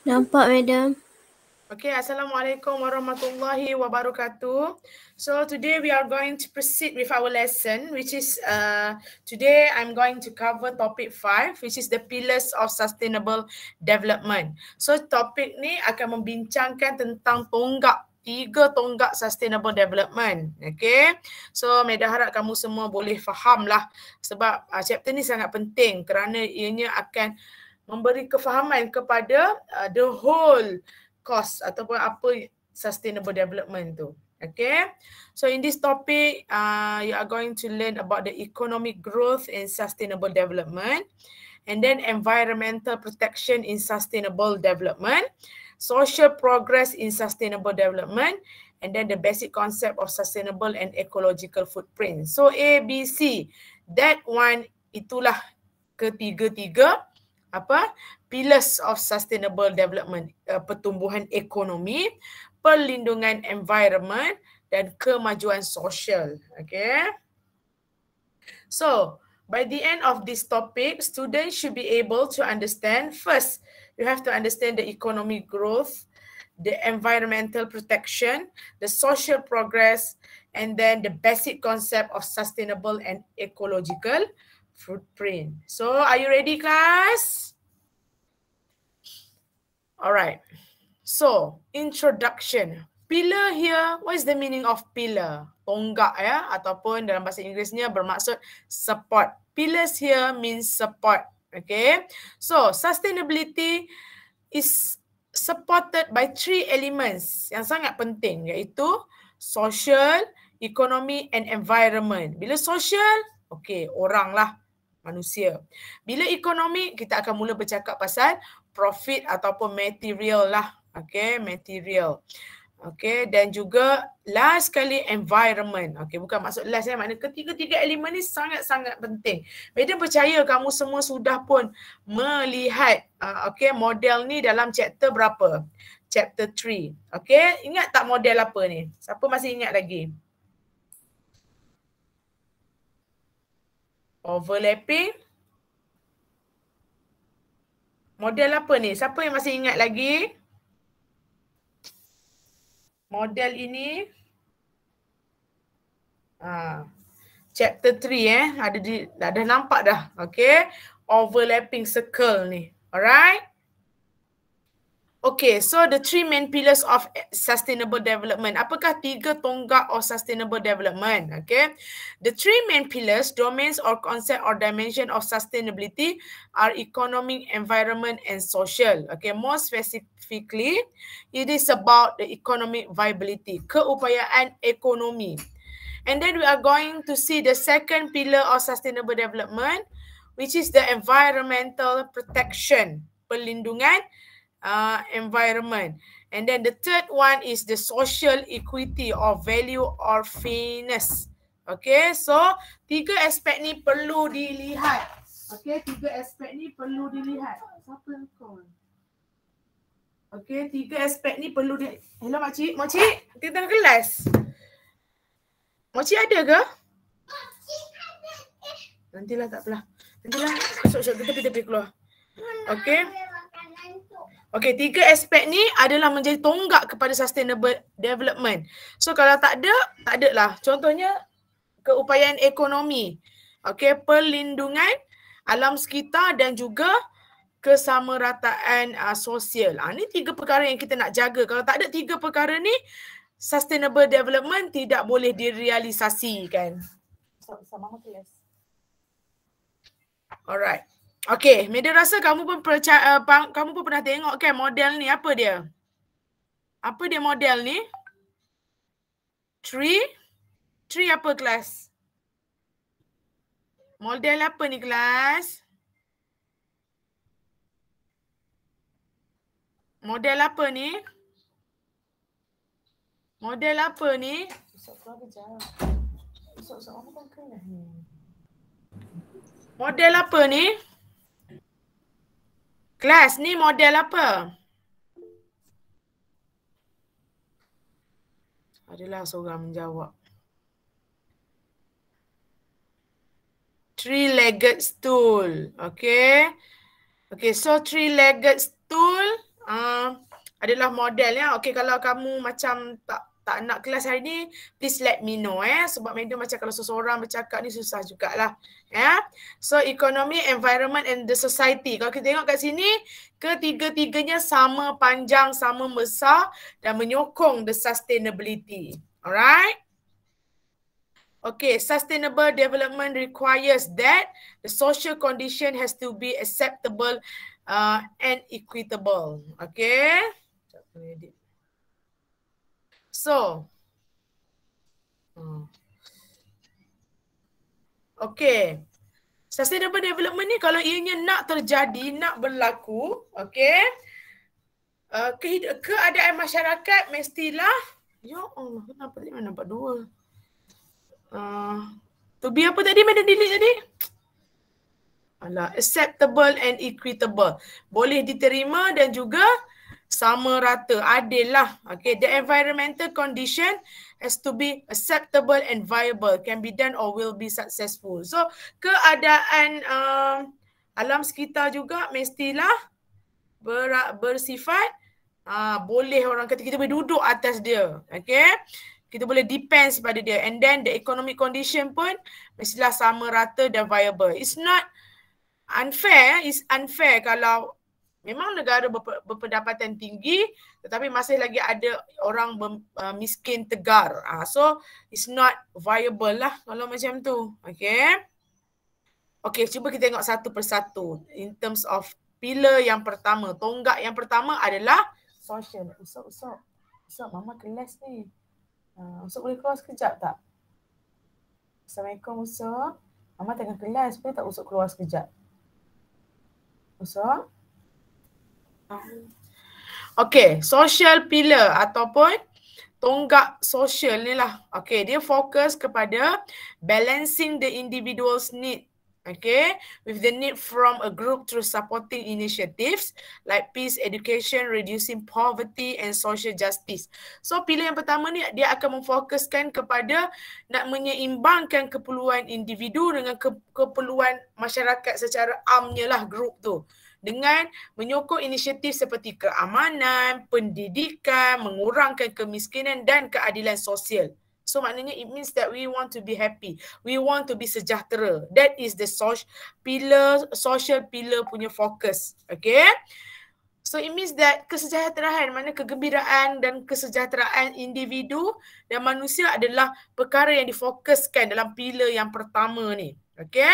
Nampak, Madam. Okay, Assalamualaikum warahmatullahi wabarakatuh. So today we are going to proceed with our lesson, which is uh, today I'm going to cover topic five, which is the pillars of sustainable development. So topik ni akan membincangkan tentang tonggak tiga tonggak sustainable development. Okay. So, Meda harap kamu semua boleh faham lah sebab uh, chapter ni sangat penting kerana ianya akan uh, memberi kefahaman kepada uh, the whole cost ataupun apa sustainable development tu. Okay, so in this topic, uh, you are going to learn about the economic growth in sustainable development and then environmental protection in sustainable development, social progress in sustainable development and then the basic concept of sustainable and ecological footprint. So A, B, C, that one itulah ketiga-tiga apa pillars of sustainable development uh, pertumbuhan ekonomi perlindungan environment dan kemajuan sosial okay so by the end of this topic students should be able to understand first you have to understand the economic growth the environmental protection the social progress and then the basic concept of sustainable and ecological uh, footprint. So are you ready, class? All right. So introduction. Pillar here, what is the meaning of pillar? Tonggak ya, ataupun dalam bahasa Inggerisnya bermaksud support. Pillars here means support. Okay. So sustainability is supported by three elements yang sangat penting iaitu social, economy and environment. Bila social, okay, orang lah manusia. Bila ekonomi, kita akan mula bercakap pasal profit ataupun material lah. Okay, material. Okay, dan juga last sekali environment. Okay, bukan maksud last ya, maknanya ketiga-tiga elemen ni sangat-sangat penting. Beda percaya kamu semua sudah pun melihat uh, okay, model ni dalam chapter berapa? Chapter 3. Okay, ingat tak model apa ni? Siapa masih ingat lagi? On oh, vole lepih. Model apa ni? Siapa yang masih ingat lagi? Model ini. Ah, chapter 3 eh. Ada di, dah, dah nampak dah. Okay. Overlapping circle ni. Alright. Okay, so the three main pillars of sustainable development. Apakah tiga tonggak of sustainable development? Okay, the three main pillars, domains or concept or dimension of sustainability are economic, environment and social. Okay, more specifically, it is about the economic viability, keupayaan ekonomi. And then we are going to see the second pillar of sustainable development, which is the environmental protection, perlindungan uh, environment. And then the third one is the social equity or value or fairness. Okay, so tiga aspek ni perlu dilihat. Okay, tiga aspek ni perlu dilihat. Siapa yang Okay, tiga aspek ni perlu di... Hello, makcik. Makcik, kita dalam kelas. Makcik ada ke? ada. Nantilah tak apalah. Nantilah. Sok-sok, kita pergi keluar. Okay. Okay, tiga aspek ni adalah menjadi tonggak kepada sustainable development. So kalau tak ada, tak ada lah. Contohnya keupayaan ekonomi. Okay, perlindungan alam sekitar dan juga kesamarataan uh, sosial. Ha, ni tiga perkara yang kita nak jaga. Kalau tak ada tiga perkara ni, sustainable development tidak boleh direalisasikan. sama Alright. Okay, media rasa kamu pun percaya, uh, eh, kamu pun pernah tengok kan model ni apa dia? Apa dia model ni? Tree? Tree apa kelas? Model apa ni kelas? Model apa ni? Model apa ni? Kan model apa ni? Kelas ni model apa? Adalah seorang menjawab. Three-legged stool. Okay. Okay, so three-legged stool uh, adalah model ya. Okay, kalau kamu macam tak tak nak kelas hari ni, please let me know eh. Sebab media macam kalau seseorang bercakap ni susah jugalah. Ya. Yeah, So, economy, environment and the society. Kalau kita tengok kat sini, ketiga-tiganya sama panjang, sama besar dan menyokong the sustainability. Alright. Okay, sustainable development requires that the social condition has to be acceptable uh, and equitable. Okay. Sekejap, aku So, hmm. okay. Sustainable development ni kalau ianya nak terjadi, nak berlaku, okay. Uh, ke- keadaan masyarakat mestilah Ya Allah, kenapa ni mana nampak dua? Uh, to be apa tadi mana delete tadi? Alah, acceptable and equitable. Boleh diterima dan juga sama rata, adil lah. Okay, the environmental condition has to be acceptable and viable, can be done or will be successful. So, keadaan um, alam sekitar juga mestilah ber, bersifat uh, boleh orang kata kita boleh duduk atas dia. Okay, kita boleh depends pada dia. And then the economic condition pun mestilah sama rata dan viable. It's not unfair, it's unfair kalau memang negara berpendapatan tinggi tetapi masih lagi ada orang uh, miskin tegar. Ah, so it's not viable lah kalau macam tu. Okay. Okay, cuba kita tengok satu persatu in terms of pillar yang pertama. Tonggak yang pertama adalah social. Usap, usap. Usap, mama kelas ni. Uh, ah, usap boleh keluar sekejap tak? Assalamualaikum, usap. Mama tengah kelas, boleh tak usap keluar sekejap? Usap? Okay, social pillar ataupun tonggak social ni lah. Okay, dia fokus kepada balancing the individual's need. Okay, with the need from a group through supporting initiatives like peace, education, reducing poverty and social justice. So, pilihan yang pertama ni dia akan memfokuskan kepada nak menyeimbangkan keperluan individu dengan ke keperluan masyarakat secara amnya lah group tu dengan menyokong inisiatif seperti keamanan, pendidikan, mengurangkan kemiskinan dan keadilan sosial. So maknanya it means that we want to be happy. We want to be sejahtera. That is the social pillar, social pillar punya fokus, Okay. So it means that kesejahteraan, mana kegembiraan dan kesejahteraan individu dan manusia adalah perkara yang difokuskan dalam pillar yang pertama ni. Okay.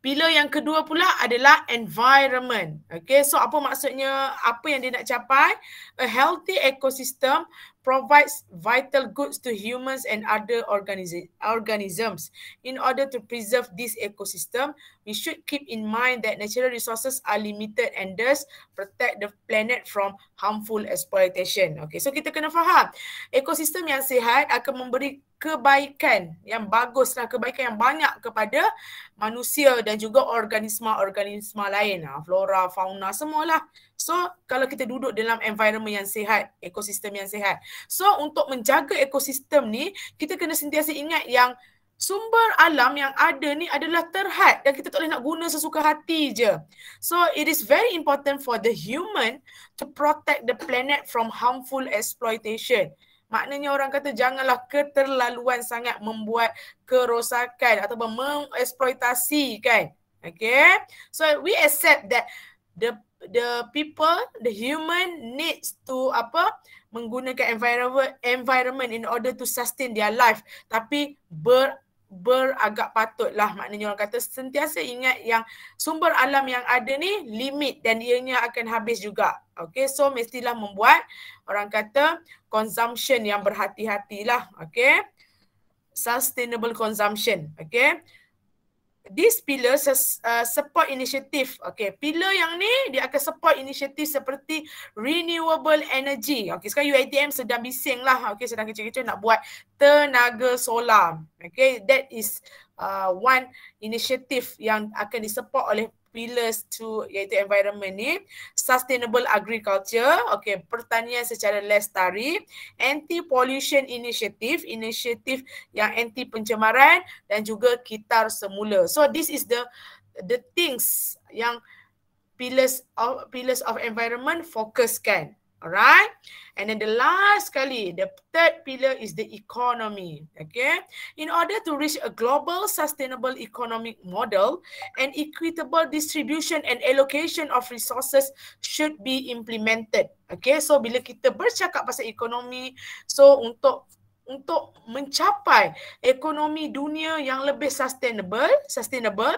Pilar yang kedua pula adalah environment. Okay, so apa maksudnya, apa yang dia nak capai? A healthy ecosystem provides vital goods to humans and other organisms. In order to preserve this ecosystem, we should keep in mind that natural resources are limited and thus protect the planet from harmful exploitation. Okay, so kita kena faham. Ekosistem yang sihat akan memberi kebaikan yang baguslah kebaikan yang banyak kepada manusia dan juga organisma-organisma lain ha, flora fauna semualah so kalau kita duduk dalam environment yang sihat ekosistem yang sihat so untuk menjaga ekosistem ni kita kena sentiasa ingat yang sumber alam yang ada ni adalah terhad dan kita tak boleh nak guna sesuka hati je so it is very important for the human to protect the planet from harmful exploitation Maknanya orang kata janganlah keterlaluan sangat membuat kerosakan atau mengeksploitasi kan. Okay. So we accept that the the people, the human needs to apa menggunakan environment environment in order to sustain their life. Tapi ber beragak patutlah maknanya orang kata sentiasa ingat yang sumber alam yang ada ni limit dan ianya akan habis juga. Okay so mestilah membuat orang kata consumption yang berhati-hatilah. Okay sustainable consumption. Okay this pillar uh, support initiative. Okay, pillar yang ni dia akan support inisiatif seperti renewable energy. Okay, sekarang UITM sedang bising lah. Okay, sedang kecil-kecil nak buat tenaga solar. Okay, that is uh, one initiative yang akan disupport oleh pillars to iaitu environment ni sustainable agriculture okey pertanian secara lestari anti pollution initiative inisiatif yang anti pencemaran dan juga kitar semula so this is the the things yang pillars of pillars of environment fokuskan Alright. And then the last kali, the third pillar is the economy. Okay. In order to reach a global sustainable economic model, an equitable distribution and allocation of resources should be implemented. Okay. So bila kita bercakap pasal ekonomi, so untuk untuk mencapai ekonomi dunia yang lebih sustainable, sustainable,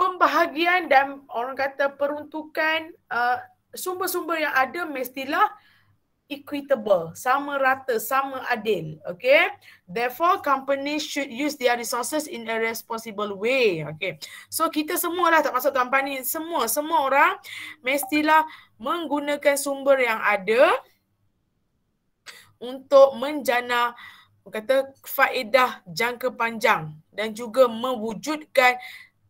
pembahagian dan orang kata peruntukan uh, sumber-sumber yang ada mestilah equitable, sama rata, sama adil. Okay. Therefore, companies should use their resources in a responsible way. Okay. So, kita semua lah tak masuk company. Semua, semua orang mestilah menggunakan sumber yang ada untuk menjana kata faedah jangka panjang dan juga mewujudkan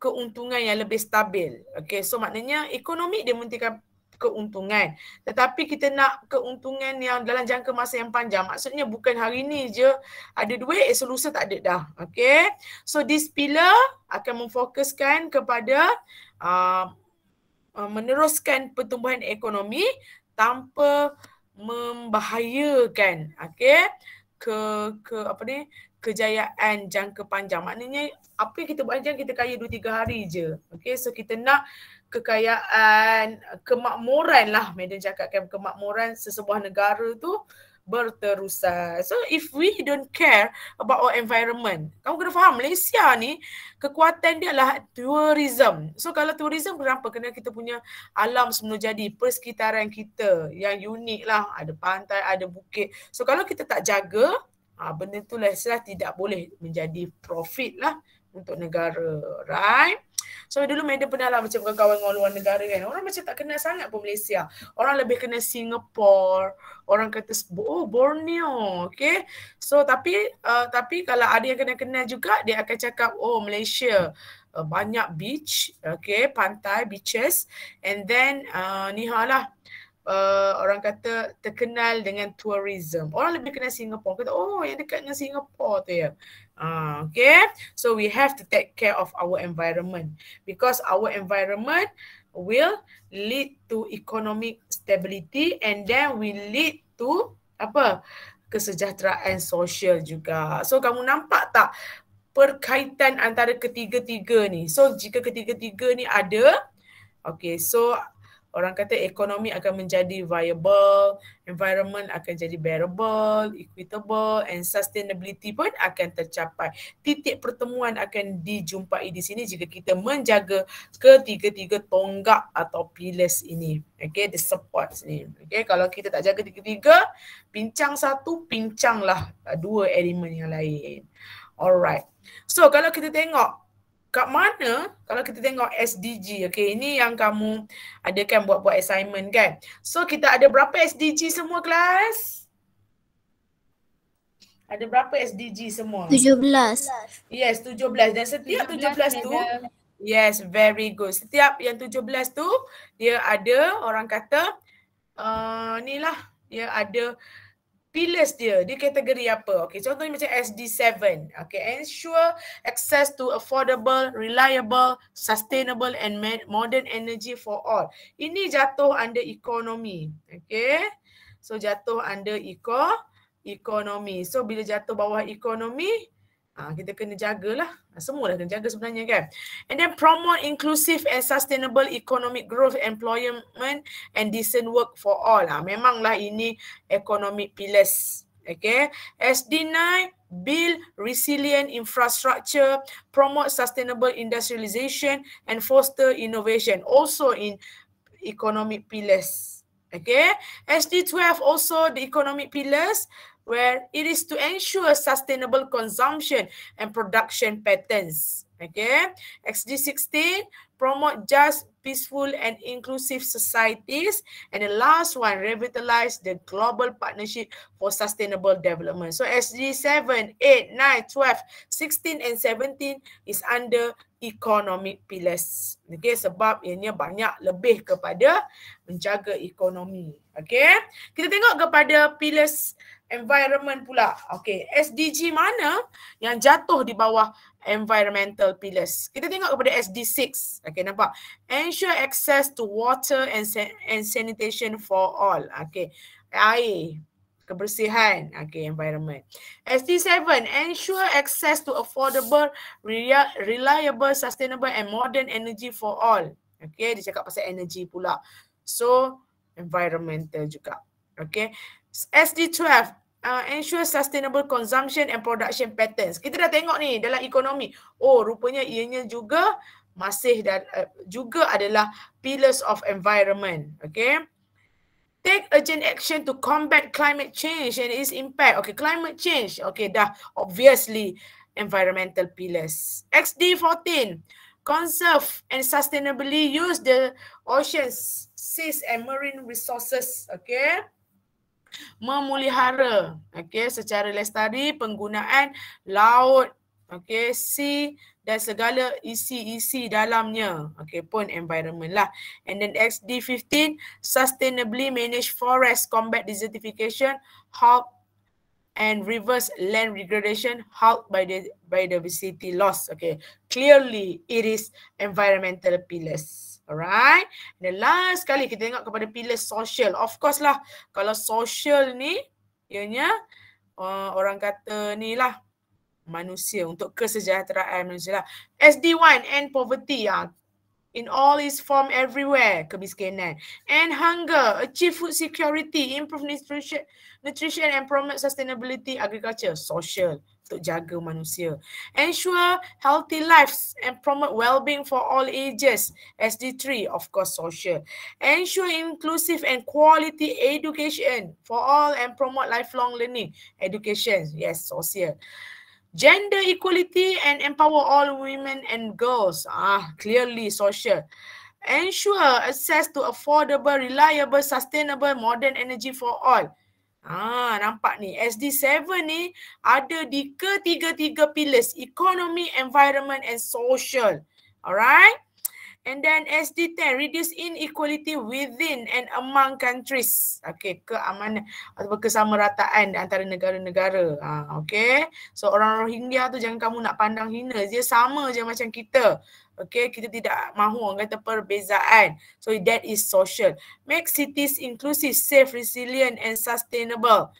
keuntungan yang lebih stabil. Okay, so maknanya ekonomi dia mementingkan keuntungan. Tetapi kita nak keuntungan yang dalam jangka masa yang panjang. Maksudnya bukan hari ni je ada duit, esok lusa tak ada dah. Okay. So this pillar akan memfokuskan kepada uh, uh meneruskan pertumbuhan ekonomi tanpa membahayakan okay? ke ke apa ni kejayaan jangka panjang maknanya apa yang kita buat jangan kita kaya 2 3 hari je okay? so kita nak kekayaan, kemakmuran lah Madam cakapkan kemakmuran sesebuah negara tu berterusan. So if we don't care about our environment, kamu kena faham Malaysia ni kekuatan dia adalah tourism. So kalau tourism kenapa? Kena kita punya alam semula jadi, persekitaran kita yang unik lah. Ada pantai, ada bukit. So kalau kita tak jaga, ha, benda tu lah tidak boleh menjadi profit lah untuk negara. Right? So dulu Madam pernah lah macam kawan-kawan dengan luar negara kan. Orang macam tak kenal sangat pun Malaysia. Orang lebih kena Singapore. Orang kata, oh Borneo. Okay. So tapi uh, tapi kalau ada yang kena kenal juga, dia akan cakap, oh Malaysia. Uh, banyak beach, okay, pantai, beaches. And then uh, ni halah. lah uh, orang kata terkenal dengan tourism. Orang lebih kenal Singapore. Kata, oh yang dekat dengan Singapore tu ya. Uh, okay. So we have to take care of our environment. Because our environment will lead to economic stability and then we lead to apa? Kesejahteraan sosial juga. So kamu nampak tak perkaitan antara ketiga-tiga ni? So jika ketiga-tiga ni ada, okay. So orang kata ekonomi akan menjadi viable, environment akan jadi bearable, equitable and sustainability pun akan tercapai. Titik pertemuan akan dijumpai di sini jika kita menjaga ketiga-tiga tonggak atau pillars ini. Okay, the support ni. Okay, kalau kita tak jaga tiga-tiga, pincang satu, pincanglah dua elemen yang lain. Alright. So kalau kita tengok kat mana kalau kita tengok SDG okay ini yang kamu ada kan buat-buat assignment kan so kita ada berapa SDG semua kelas ada berapa SDG semua 17 yes 17 dan setiap 17, 17 tu yes very good setiap yang 17 tu dia ada orang kata uh, ni lah dia ada pillars dia, di kategori apa. Okay, contohnya macam SD7. Okay, ensure access to affordable, reliable, sustainable and modern energy for all. Ini jatuh under ekonomi. Okay, so jatuh under eco ekonomi. So bila jatuh bawah ekonomi, Ha, kita kena jagalah. Ha, Semua dah kena jaga sebenarnya kan. And then promote inclusive and sustainable economic growth, employment and decent work for all. Ha, memanglah ini economic pillars. Okay. SD9, build resilient infrastructure, promote sustainable industrialization and foster innovation. Also in economic pillars. Okay. SD12 also the economic pillars where it is to ensure sustainable consumption and production patterns. Okay, XG16 promote just, peaceful and inclusive societies. And the last one, revitalize the global partnership for sustainable development. So sd 7 8, 9, 12, 16 and 17 is under economic pillars. Okay, sebab ini banyak lebih kepada menjaga ekonomi. Okay, kita tengok kepada pillars environment pula. okay. SDG mana yang jatuh di bawah environmental pillars? Kita tengok kepada SD6. Okey, nampak? Ensure access to water and and sanitation for all. okay. Air kebersihan okay environment SD7 ensure access to affordable reliable sustainable and modern energy for all okay dia cakap pasal energy pula so environmental juga okay SD12 uh, ensure sustainable consumption and production patterns. Kita dah tengok ni dalam ekonomi. Oh, rupanya ianya juga masih dan uh, juga adalah pillars of environment. Okay. Take urgent action to combat climate change and its impact. Okay, climate change. Okay, dah obviously environmental pillars. XD14, conserve and sustainably use the oceans, seas and marine resources. Okay memulihara okey secara lestari penggunaan laut okey si dan segala isi-isi dalamnya okey pun environment lah and then XD15 sustainably manage forest combat desertification halt and reverse land degradation halt by the by the biodiversity loss okey clearly it is environmental pillars Alright. And last sekali kita tengok kepada pilar social. Of course lah kalau social ni ianya uh, orang kata ni lah manusia untuk kesejahteraan manusia lah. SD1 and poverty ya. Uh, in all its form everywhere kemiskinan and hunger achieve food security improve nutrition nutrition and promote sustainability agriculture social untuk jaga manusia. Ensure healthy lives and promote well-being for all ages. SD3, of course, social. Ensure inclusive and quality education for all and promote lifelong learning. Education, yes, social. Gender equality and empower all women and girls. Ah, clearly social. Ensure access to affordable, reliable, sustainable, modern energy for all. Ah, nampak ni SD7 ni ada di ketiga-tiga pillars economy, environment and social. Alright? And then SD10 reduce inequality within and among countries. Okay, keamanan atau kesamarataan antara negara-negara. Ha, okay, so orang Rohingya tu jangan kamu nak pandang hina. Dia sama je macam kita. Okay, kita tidak mahu orang kata perbezaan. So that is social. Make cities inclusive, safe, resilient and sustainable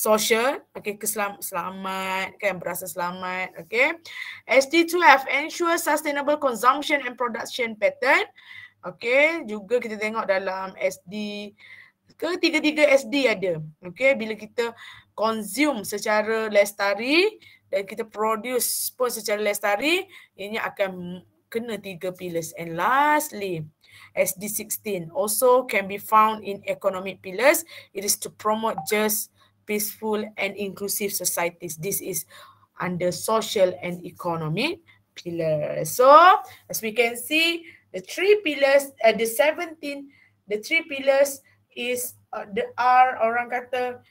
social okay keselam selamat kan berasa selamat okay sd 2 have ensure sustainable consumption and production pattern okay juga kita tengok dalam SD ketiga-tiga SD ada okay bila kita consume secara lestari dan kita produce pun secara lestari ini akan kena tiga pillars and lastly SD16 also can be found in economic pillars it is to promote just peaceful and inclusive societies. This is under social and economic pillar. So, as we can see, the three pillars, uh, the 17, the three pillars is uh, the are orang kata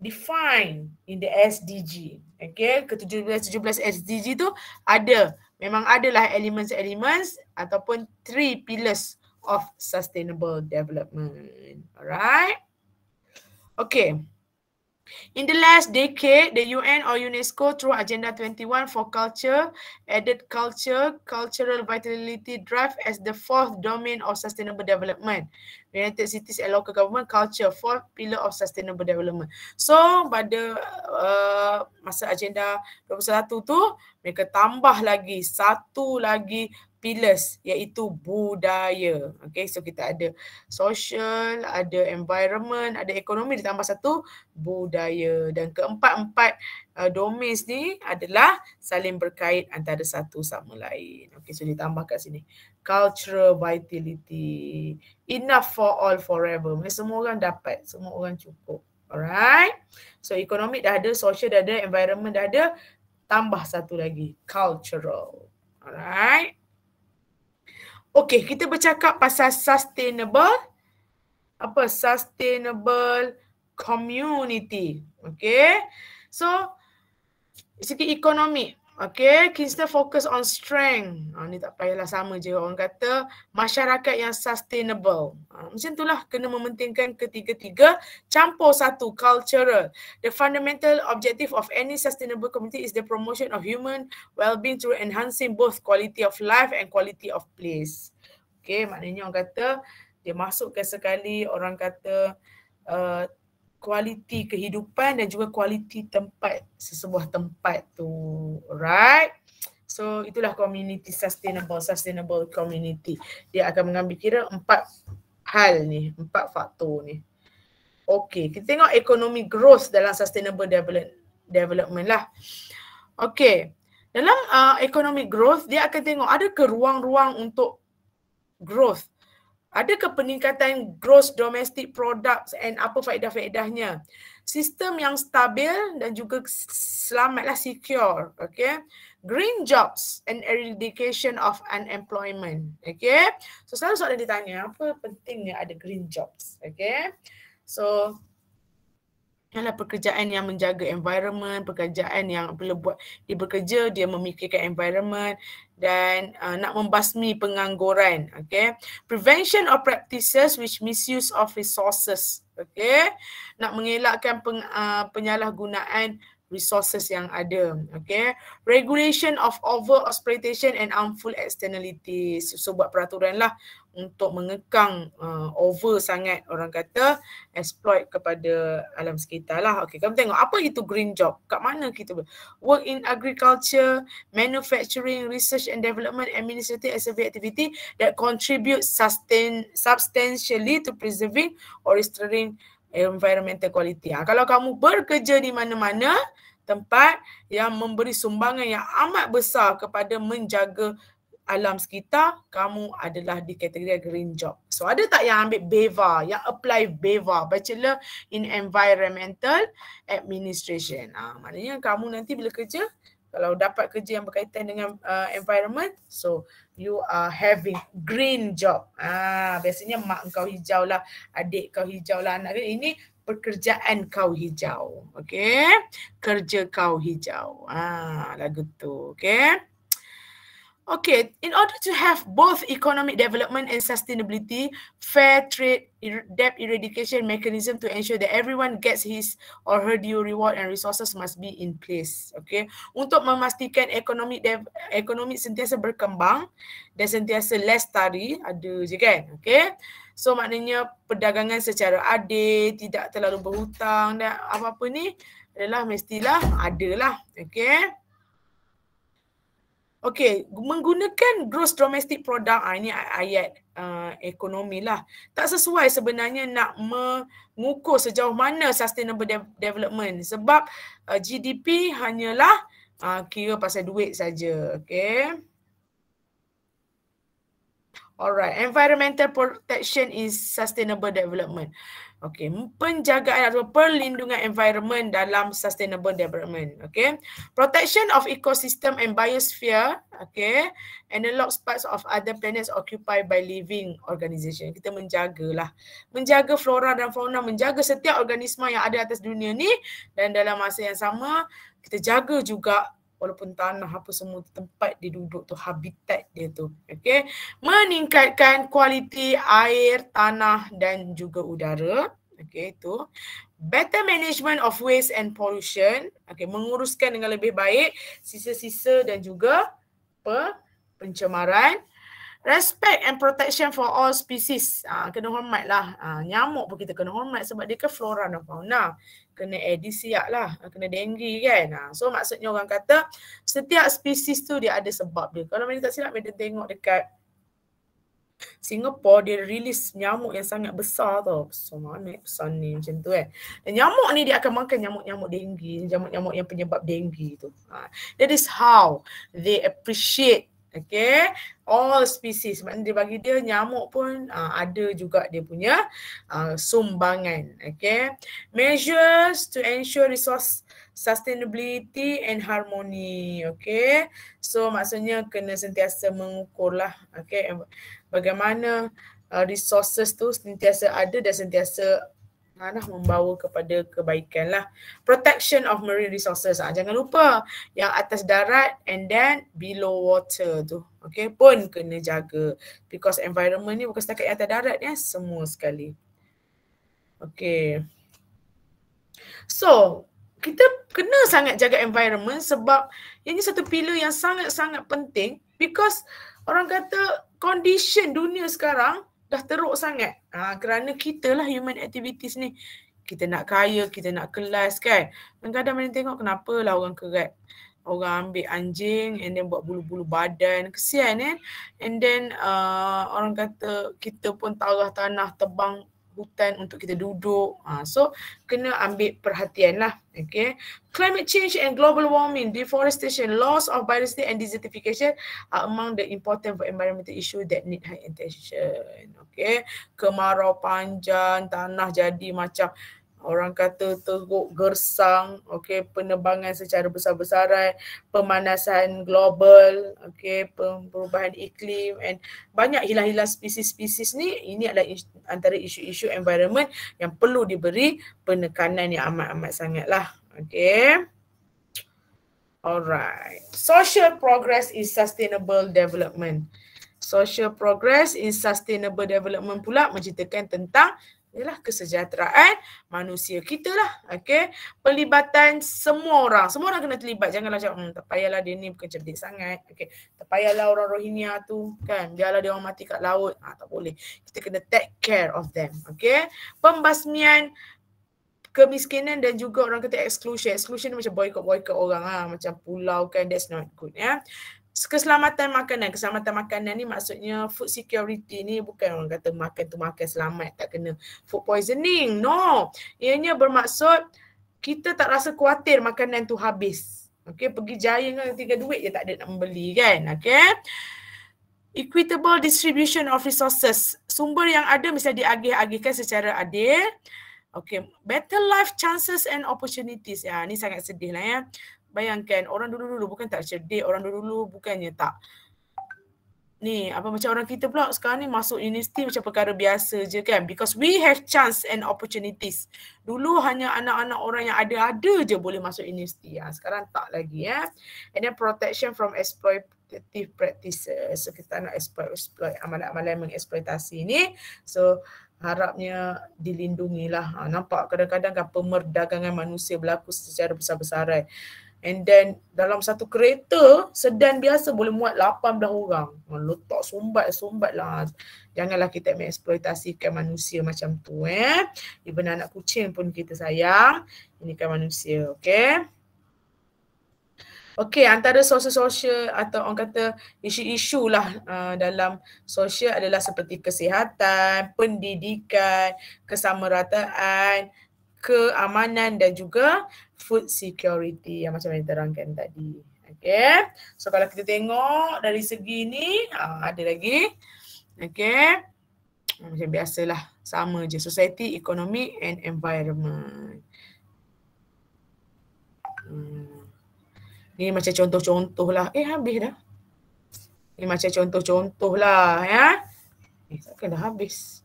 defined in the SDG. Okay, ke-17, 17 SDG tu ada, memang adalah elements-elements ataupun three pillars of sustainable development. Alright. Okay. In the last decade, the UN or UNESCO through Agenda 21 for Culture added culture, cultural vitality drive as the fourth domain of sustainable development. United Cities and local government culture, fourth pillar of sustainable development. So pada uh, masa Agenda 21 tu, mereka tambah lagi satu lagi pillars iaitu budaya. Okay, so kita ada social, ada environment, ada ekonomi ditambah satu budaya. Dan keempat-empat uh, domains ni adalah saling berkait antara satu sama lain. Okay, so ditambah kat sini. Cultural vitality. Enough for all forever. Maksudnya semua orang dapat, semua orang cukup. Alright. So ekonomi dah ada, social dah ada, environment dah ada. Tambah satu lagi, cultural. Alright. Okay, kita bercakap pasal sustainable. Apa? Sustainable community. Okay. So, segi ekonomi. Okay, kita fokus on strength. Ha, ni tak payahlah sama je orang kata. Masyarakat yang sustainable. Ha, macam itulah kena mementingkan ketiga-tiga. Campur satu, cultural. The fundamental objective of any sustainable community is the promotion of human well-being through enhancing both quality of life and quality of place. Okay, maknanya orang kata dia masukkan sekali orang kata uh, kualiti kehidupan dan juga kualiti tempat sesebuah tempat tu. Right? So itulah community sustainable, sustainable community. Dia akan mengambil kira empat hal ni, empat faktor ni. Okay, kita tengok ekonomi growth dalam sustainable development, development lah. Okay, dalam uh, ekonomi growth dia akan tengok ada ke ruang-ruang untuk growth Adakah peningkatan gross domestic products and apa faedah-faedahnya? Sistem yang stabil dan juga selamatlah secure. Okay. Green jobs and eradication of unemployment. Okay. So, selalu soalan ditanya, apa pentingnya ada green jobs? Okay. So, ialah pekerjaan yang menjaga environment, pekerjaan yang bila buat dia bekerja dia memikirkan environment dan uh, nak membasmi pengangguran, okay? Prevention of practices which misuse of resources, okay? Nak mengelakkan peng, uh, penyalahgunaan resources yang ada, okay? Regulation of over exploitation and harmful externalities, so buat peraturan lah untuk mengekang uh, over sangat orang kata exploit kepada alam sekitar lah. Okay, kamu tengok apa itu green job? Kat mana kita ber- work in agriculture, manufacturing, research and development, administrative and survey activity that contribute sustain substantially to preserving or restoring environmental quality. Ha, kalau kamu bekerja di mana-mana tempat yang memberi sumbangan yang amat besar kepada menjaga alam sekitar, kamu adalah di kategori green job. So ada tak yang ambil BEVA, yang apply BEVA, Bachelor in Environmental Administration. Ha, maknanya kamu nanti bila kerja, kalau dapat kerja yang berkaitan dengan uh, environment, so you are having green job. Ah, ha, biasanya mak kau hijau lah, adik kau hijau lah, anak kau ini pekerjaan kau hijau. Okay. Kerja kau hijau. Ah, ha, lagu tu. Okay. Okay, in order to have both economic development and sustainability, fair trade, ir- debt eradication mechanism to ensure that everyone gets his or her due reward and resources must be in place. Okay, untuk memastikan ekonomi ekonomi sentiasa berkembang dan sentiasa lestari, ada je kan? Okay, so maknanya perdagangan secara adil, tidak terlalu berhutang dan apa-apa ni adalah mestilah ada lah. Okay, Okay, menggunakan gross domestic product, ah, ini ayat uh, ekonomi lah. Tak sesuai sebenarnya nak mengukur sejauh mana sustainable de- development sebab uh, ah, GDP hanyalah uh, kira pasal duit saja. Okay. Alright, environmental protection is sustainable development. Okay, penjagaan atau perlindungan environment dalam sustainable development. Okay, protection of ecosystem and biosphere. Okay, analog parts of other planets occupied by living organisation. Kita menjagalah. Menjaga flora dan fauna, menjaga setiap organisma yang ada atas dunia ni dan dalam masa yang sama kita jaga juga walaupun tanah apa semua tempat dia duduk tu habitat dia tu okey meningkatkan kualiti air tanah dan juga udara okey itu better management of waste and pollution okey menguruskan dengan lebih baik sisa-sisa dan juga apa pencemaran respect and protection for all species ah ha, kena hormatlah ah nyamuk pun kita kena hormat sebab dia ke flora dan fauna kena edis siap lah, ah, kena dengue kan. Ha. So maksudnya orang kata setiap spesies tu dia ada sebab dia. Kalau mana tak silap, dia tengok dekat Singapore dia rilis nyamuk yang sangat besar tau. So mana eh? besar ni macam tu kan. Dan nyamuk ni dia akan makan nyamuk-nyamuk dengue, nyamuk-nyamuk yang penyebab dengue tu. Ha. That is how they appreciate Okay, all species. Dia bagi dia nyamuk pun uh, ada juga dia punya uh, sumbangan. Okay, measures to ensure resource sustainability and harmony. Okay, so maksudnya kena sentiasa mengukurlah. Okay, bagaimana uh, resources tu sentiasa ada dan sentiasa Nah, membawa kepada kebaikan lah. Protection of marine resources. Ah. Jangan lupa yang atas darat and then below water tu. Okay pun kena jaga. Because environment ni bukan setakat yang atas darat ya. Semua sekali. Okay. So kita kena sangat jaga environment sebab ini satu pilar yang sangat-sangat penting because orang kata condition dunia sekarang dah teruk sangat ha, kerana kita lah human activities ni kita nak kaya, kita nak kelas kan kadang-kadang mana tengok kenapa lah orang kerat orang ambil anjing and then buat bulu-bulu badan kesian eh and then uh, orang kata kita pun tarah tanah tebang hutan untuk kita duduk. Ha, so kena ambil perhatian lah. Okay. Climate change and global warming, deforestation, loss of biodiversity and desertification are among the important for environmental issue that need high attention. Okay. Kemarau panjang, tanah jadi macam orang kata teruk gersang okey penebangan secara besar-besaran pemanasan global okey perubahan iklim and banyak hilah-hilah spesies-spesies ni ini adalah isu, antara isu-isu environment yang perlu diberi penekanan yang amat-amat sangatlah okey alright social progress is sustainable development social progress is sustainable development pula menceritakan tentang ialah kesejahteraan manusia kita lah. Okay. Pelibatan semua orang. Semua orang kena terlibat. Janganlah macam, hmm, tak payahlah dia ni bukan cerdik sangat. Okay. Tak payahlah orang Rohingya tu. Kan. Biarlah dia orang mati kat laut. Ha, tak boleh. Kita kena take care of them. Okay. Pembasmian kemiskinan dan juga orang kata exclusion. Exclusion ni macam boycott-boycott orang lah. Macam pulau kan. That's not good. Ya. Yeah? keselamatan makanan. Keselamatan makanan ni maksudnya food security ni bukan orang kata makan tu makan selamat tak kena food poisoning. No. Ianya bermaksud kita tak rasa kuatir makanan tu habis. Okay, pergi jaya kan tiga duit je tak ada nak membeli kan. Okay. Equitable distribution of resources. Sumber yang ada mesti diagih-agihkan secara adil. Okay, better life chances and opportunities. Ya, ni sangat sedih lah ya bayangkan orang dulu-dulu bukan tak cerdik, orang dulu-dulu bukannya tak ni apa macam orang kita pula sekarang ni masuk universiti macam perkara biasa je kan because we have chance and opportunities dulu hanya anak-anak orang yang ada-ada je boleh masuk universiti ya sekarang tak lagi ya and then protection from exploitative practices so kita nak exploit exploit amalan-amalan mengeksploitasi ni so harapnya dilindungilah ha, nampak kadang-kadang kan pemerdagangan manusia berlaku secara besar-besaran And then dalam satu kereta sedan biasa boleh muat 18 orang. Meletak sumbat sumbat lah. Janganlah kita mengeksploitasikan manusia macam tu eh. Even anak kucing pun kita sayang. Ini kan manusia. Okay. Okay, antara sosial-sosial atau orang kata isu-isu lah uh, dalam sosial adalah seperti kesihatan, pendidikan, kesamarataan keamanan dan juga food security yang macam yang terangkan tadi. Okay. So kalau kita tengok dari segi ni uh, ada lagi. Okay. Macam biasalah sama je society, ekonomi and environment. Hmm. Ini macam contoh-contoh lah. Eh habis dah. ni macam contoh-contoh lah ya. Eh, takkan dah habis.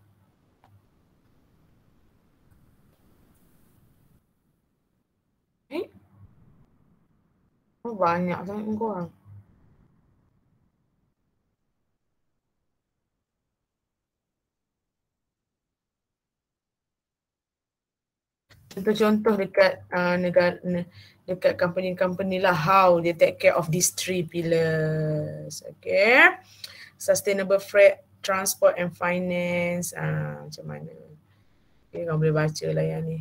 banyak sangat kurang. Ah. Contoh-contoh dekat uh, negara, dekat company-company lah how they take care of these three pillars. Okay. Sustainable freight, transport and finance. Uh, macam mana. Okay, kau boleh baca lah yang ni.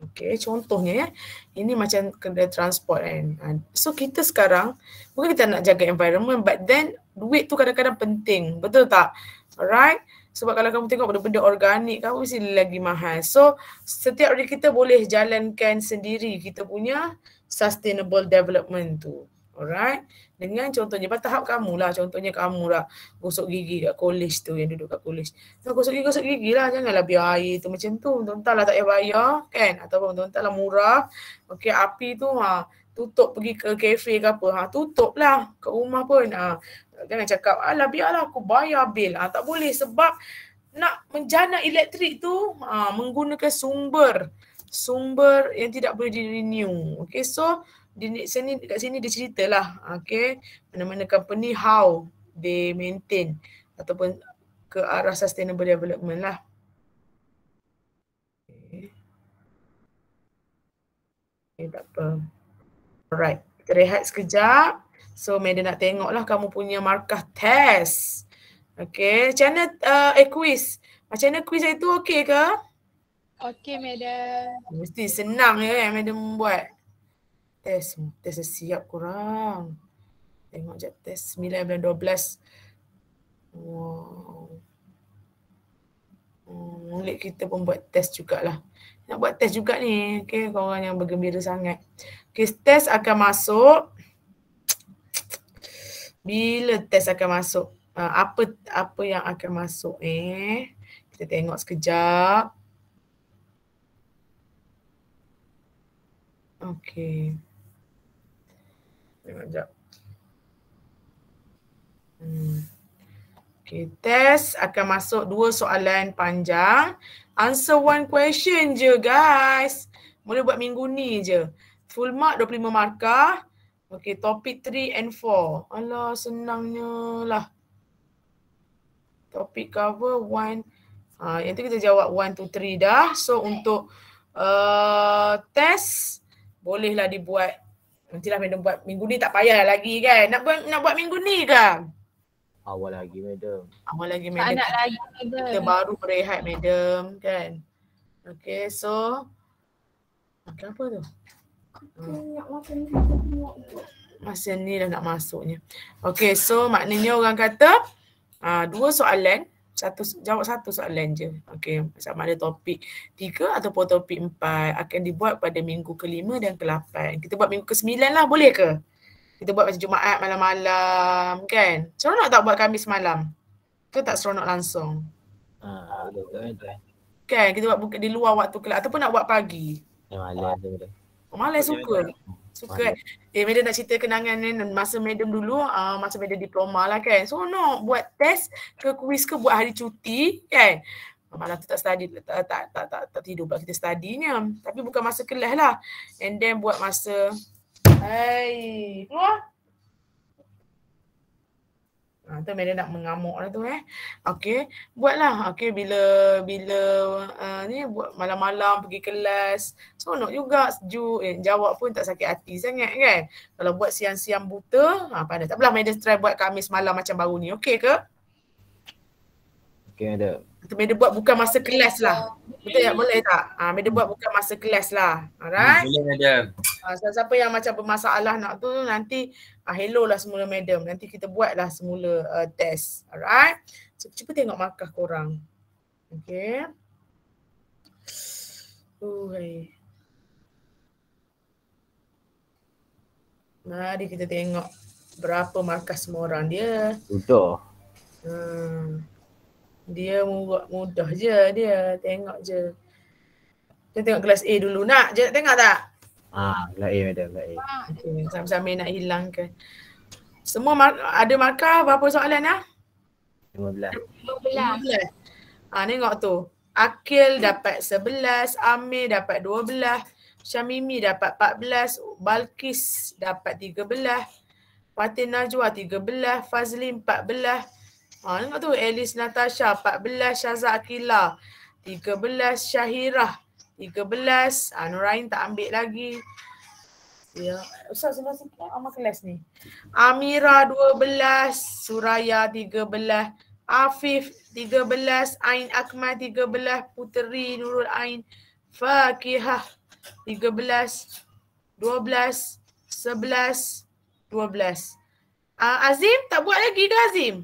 Okay, contohnya ya. Ini macam kedai transport kan. Ah, so kita sekarang, mungkin kita nak jaga environment but then duit tu kadang-kadang penting. Betul tak? Alright? Sebab kalau kamu tengok benda-benda organik, kamu mesti lagi mahal. So setiap hari kita boleh jalankan sendiri kita punya sustainable development tu. Alright. Dengan contohnya, pada tahap kamu lah. Contohnya kamu lah gosok gigi kat kolej tu yang duduk kat kolej. So, gosok gigi, gosok gigi lah. Janganlah biar air tu macam tu. Tuan-tuan lah tak payah bayar kan. Ataupun tuan-tuan lah murah. Okay, api tu ha, tutup pergi ke kafe ke apa. Ha, tutup lah ke rumah pun. Ha. Jangan cakap, alah biarlah aku bayar bil. Ha, tak boleh sebab nak menjana elektrik tu ha, menggunakan sumber. Sumber yang tidak boleh di-renew. Okay, so di sini dekat sini dia ceritalah okey mana-mana company how they maintain ataupun ke arah sustainable development lah okey okay, tak apa alright kita rehat sekejap so Madam nak tengoklah kamu punya markah test okey channel uh, eh quiz macam ah, mana quiz itu okey ke Okey, Madam. Mesti senang ya yang Madam buat test test siap kurang tengok je test 9 bulan 12 wow mulik hmm, kita pun buat test jugaklah nak buat test juga ni okey korang yang bergembira sangat okey test akan masuk bila test akan masuk ah, apa apa yang akan masuk eh kita tengok sekejap Okay. Tengok jap. Hmm. Okay, test akan masuk dua soalan panjang. Answer one question je guys. Boleh buat minggu ni je. Full mark 25 markah. Okay, topik 3 and 4. Alah, senangnya lah. Topik cover 1. Ha, yang tu kita jawab 1 to 3 dah. So, untuk uh, test, bolehlah dibuat Nantilah madam buat minggu ni tak payah lagi kan. Nak buat nak buat minggu ni ke? Awal lagi madam. Awal lagi madam. Tak nak lagi madam. Kita baru berehat madam kan. Okay so. Okay apa tu? Hmm. Masa ni dah nak masuknya. Okay so maknanya orang kata uh, dua soalan satu jawab satu soalan je. Okey, sama ada topik tiga atau topik empat akan dibuat pada minggu kelima dan kelapan. Kita buat minggu ke-9 lah boleh ke? Kita buat macam Jumaat malam-malam kan? Seronok tak buat Khamis malam? Kita tak seronok langsung? Ah, kan kita buat buka di luar waktu kelas ataupun nak buat pagi? Ya, malam. Oh, malam suka suka kan. Eh, Madam nak cerita kenangan ni masa Madam dulu, uh, masa Madam diploma lah kan. So no, buat test ke kuis ke buat hari cuti kan. Malam tu tak study, tak, tak, tak, tak, tak, tak tidur buat kita studinya. Tapi bukan masa kelas lah. And then buat masa, hai, keluar. Ha, tu Mary nak mengamuk lah tu eh. Okay. Buatlah. Okay. Bila bila uh, ni buat malam-malam pergi kelas. Seronok juga. Sejuk. Eh, jawab pun tak sakit hati sangat kan. Kalau buat siang-siang buta. Ha, ah, pada. Tak apalah. Mary try buat Kamis malam macam baru ni. Okay ke? Okay. Ada. Tu Mary buat bukan masa kelas lah. Betul tak? Boleh tak? Ha, Mary buat bukan masa kelas lah. Alright. Hmm, boleh ada. Ah, siapa-siapa yang macam bermasalah nak tu nanti ah, hello lah semula madam. Nanti kita buat lah semula uh, test. Alright. So, cuba tengok markah korang. Okay. Okay. Mari kita tengok berapa markah semua orang dia. Betul. Hmm. Dia mudah, mudah je dia. Tengok je. Kita tengok kelas A dulu. Nak je tengok tak? Ah, lah eh, madam, lah eh. Ah, okay. sama nak hilangkan. Semua mar- ada markah berapa soalan ya? 15. 15. Ah, tengok tu. Akil dapat 11, Amir dapat 12, Syamimi dapat 14, Balkis dapat 13, Fatin Najwa 13, Fazli 14. Ah, tengok tu. Alice Natasha 14, Syazah Akila 13, Syahirah 14. 13 ha, ah, Nurain tak ambil lagi Ya Ustaz semua sikit kan Amma kelas ni Amira 12 Suraya 13 Afif 13 Ain Akmal 13 Puteri Nurul Ain Fakihah 13 12 11 12 uh, Azim tak buat lagi ke Azim?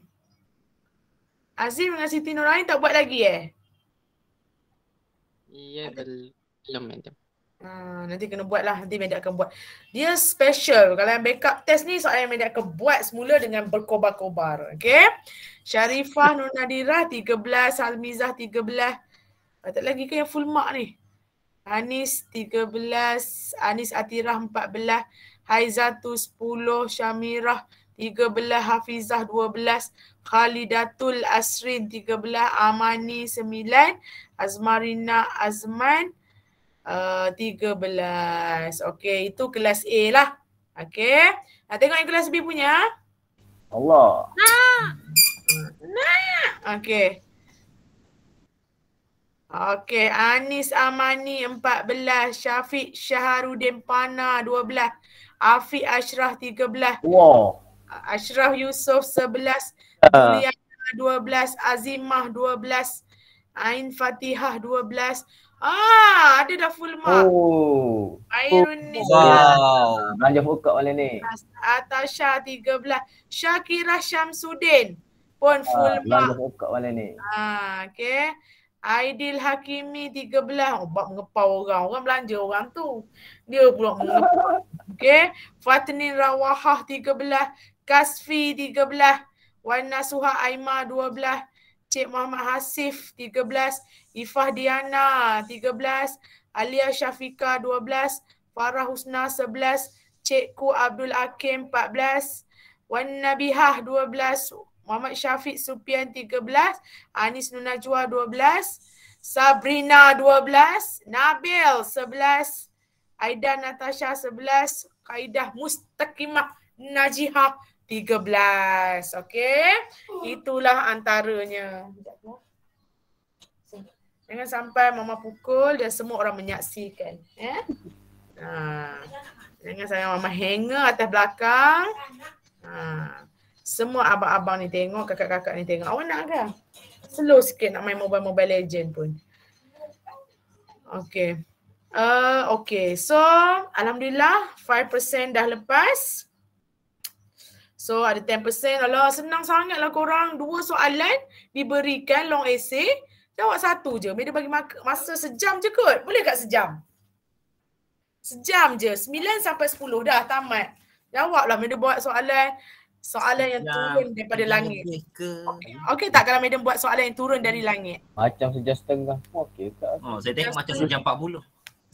Azim dengan Siti Nurain tak buat lagi eh? Ya, belum ada. Uh, nanti kena buat lah Nanti Medak akan buat Dia special Kalau yang backup test ni Soalan yang Medak akan buat Semula dengan berkobar-kobar Okay Sharifah Nur Nadirah 13 Salmizah 13 uh, Tak lagi ke yang full mark ni Anis 13 Anis Atirah 14 Haizatu 10 Syamirah 13 Hafizah 12 Khalidatul Asrin 13 Amani 9 Azmarina Azman uh, 13 Okey itu kelas A lah Okey Nak tengok yang kelas B punya Allah Nah, nah. Okey Okey Anis Amani 14 Syafiq Syaharudin Pana 12 Afiq Ashraf 13 Wow Ashraf Yusof 11 Yeah. 12 Azimah 12 Ain Fatihah 12 Ah, ada dah full mark. Oh. Ayun ni. Wow. Belanja full cup oleh ni. Atasha 13. Syakira Syamsuddin pun ah, full ah, mark. Belanja full cup oleh ni. Ah, okay. Aidil Hakimi 13. Oh, bab ngepau orang. Orang belanja orang tu. Dia pula mengepau. okay. Fatnin Rawahah 13. Kasfi 13. Uh, Wan Nasuha Aima 12, Cik Muhammad Hasif 13, Ifah Diana 13, Alia Syafika 12, Farah Husna 11, Cikku Abdul Hakim 14, Wan Nabihah 12, Muhammad Syafiq Supian 13, Anis Nunajwa 12, Sabrina 12, Nabil 11, Aida Natasha 11, Kaidah Mustaqimah Najihah 13. Okey. Hmm. Itulah antaranya. Jangan sampai mama pukul dan semua orang menyaksikan. Eh? Ha. Jangan sampai mama hanger atas belakang. Ha. Semua abang-abang ni tengok, kakak-kakak ni tengok. Awak nak ke? Slow sikit nak main Mobile Mobile Legend pun. Okay. Uh, okay. So, Alhamdulillah 5% dah lepas. So ada 10%. kalau senang sangatlah korang. Dua soalan diberikan long essay. Jawab satu je. Media bagi masa sejam je kot. Boleh tak sejam? Sejam je. 9 sampai 10 dah tamat. lah media buat soalan soalan yang sejam. turun daripada sejam langit. Okey okay, tak kalau madam buat soalan yang turun dari langit? Macam sejam setengah. Okey tak. Oh, saya tengok sejam macam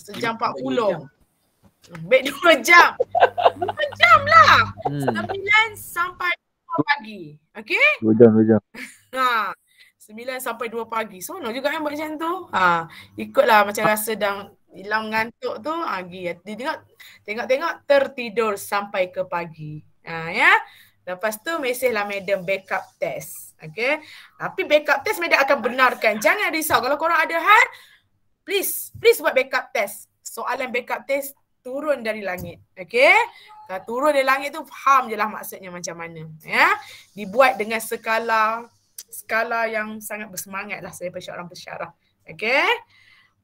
sejam 40. Sejam 40. 40. Bed dua jam. dua jam lah. Hmm. sampai dua pagi. Okay? 2 jam, 2 jam. Ha. 9 sampai dua pagi. So, no juga kan buat macam tu. Ha. Ikutlah macam rasa dah hilang ngantuk tu. Ha, dia tengok, tengok-tengok tertidur sampai ke pagi. Ha, ya? Lepas tu mesej lah madam backup test. Okay? Tapi backup test madam akan benarkan. Jangan risau. Kalau korang ada hal, please, please buat backup test. Soalan backup test turun dari langit. Okey? Kalau turun dari langit tu faham jelah maksudnya macam mana. Ya? Dibuat dengan skala skala yang sangat bersemangat lah saya pesyarah pesyarah. Okey?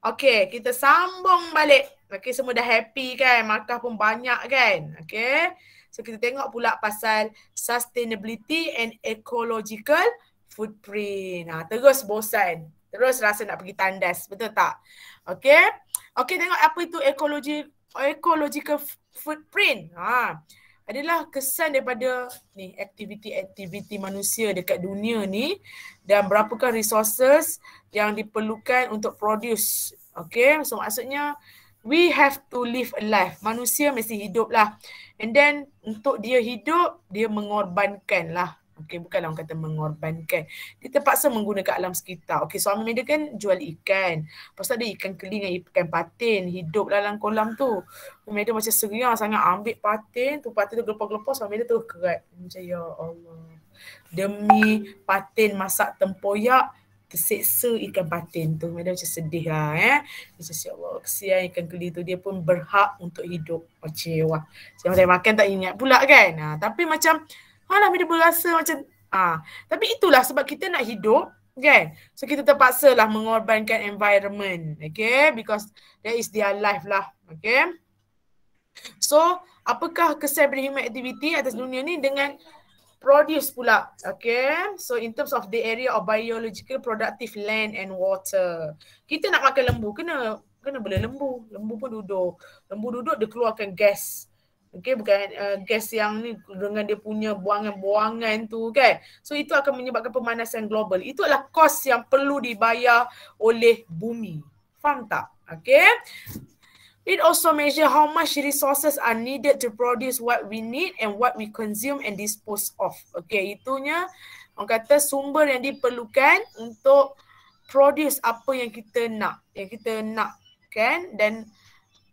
Okey, kita sambung balik. Okey, semua dah happy kan? Markah pun banyak kan? Okey? So kita tengok pula pasal sustainability and ecological footprint. Nah, ha, terus bosan. Terus rasa nak pergi tandas, betul tak? Okey. Okey, tengok apa itu ekologi ecological footprint. Ha, adalah kesan daripada ni aktiviti-aktiviti manusia dekat dunia ni dan berapakah resources yang diperlukan untuk produce. Okay, so maksudnya we have to live a life. Manusia mesti hidup lah. And then untuk dia hidup, dia mengorbankan lah. Okey, bukanlah orang kata mengorbankan. Dia terpaksa menggunakan alam sekitar. Okey, suami dia kan jual ikan. Pasal ada ikan keling dan ikan patin hidup lah dalam kolam tu. Suami dia macam seriang sangat ambil patin. Tu patin tu gelepas-gelepas, suami dia tu kerat. Macam, ya Allah. Demi patin masak tempoyak, tersiksa ikan patin tu. mereka macam sedih lah eh. Macam, ya Allah. Kesian ikan keli tu. Dia pun berhak untuk hidup. Macam, wah. Siapa saya makan tak ingat pula kan. Ha, tapi macam, Alah bila berasa macam ah tapi itulah sebab kita nak hidup kan so kita terpaksalah mengorbankan environment okay because that is their life lah okay so apakah kesan benda human activity atas dunia ni dengan produce pula okay so in terms of the area of biological productive land and water kita nak makan lembu kena kena bela lembu lembu pun duduk lembu duduk dia keluarkan gas Okay, bukan uh, gas yang ni dengan dia punya buangan-buangan tu kan. So itu akan menyebabkan pemanasan global. Itu adalah kos yang perlu dibayar oleh bumi. Faham tak? Okay. It also measure how much resources are needed to produce what we need and what we consume and dispose of. Okay, itunya orang kata sumber yang diperlukan untuk produce apa yang kita nak. Yang kita nak kan dan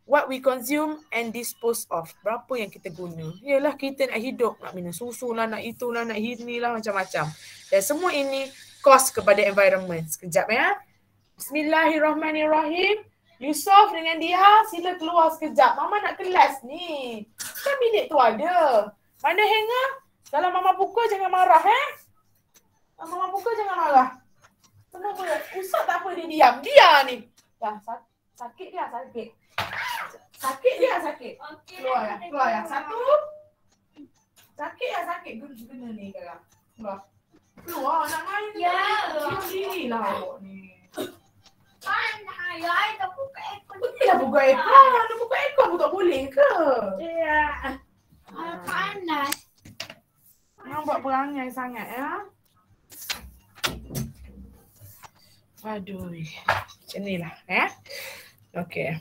what we consume and dispose of. Berapa yang kita guna. Yalah kita nak hidup, nak minum susu lah, nak itu lah, nak hidup ni lah, macam-macam. Dan semua ini cost kepada environment. Sekejap ya. Bismillahirrahmanirrahim. Yusof dengan dia sila keluar sekejap. Mama nak kelas ni. Kan bilik tu ada. Mana hanger? Kalau mama buka jangan marah eh. Kalau mama buka jangan marah. Kenapa? Usah tak apa dia diam. Dia ni. Dah sakit dia sakit. Sakit dia lah, sakit. Okey. Keluar ya. Keluar ya. Satu. Sakit ya sakit. Guru juga ni kalau. Keluar. Keluar nak main. Ya. Sini lah awak ni. Panah ya. Tak buka ekor. Tak lah buka ekor. Tak buka ekor pun tak boleh ke? Ya. Ah, panas. Nampak perangai sangat ya. Aduh. Macam ni lah. Eh? Ya. Okay.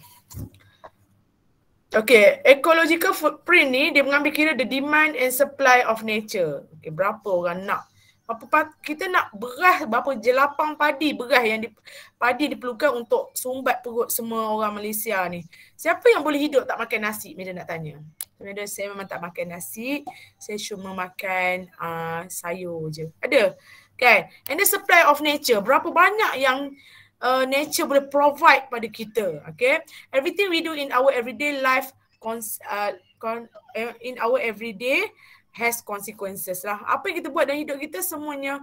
Okay, ecological footprint ni dia mengambil kira the demand and supply of nature. Okay, berapa orang nak? Apa kita nak beras berapa jelapang padi beras yang di, padi diperlukan untuk sumbat perut semua orang Malaysia ni. Siapa yang boleh hidup tak makan nasi? Mereka nak tanya. Mereka saya memang tak makan nasi. Saya cuma makan uh, sayur je. Ada. Okay. And the supply of nature. Berapa banyak yang uh, nature boleh provide pada kita. Okay, everything we do in our everyday life uh, uh, in our everyday has consequences lah. Apa yang kita buat dalam hidup kita semuanya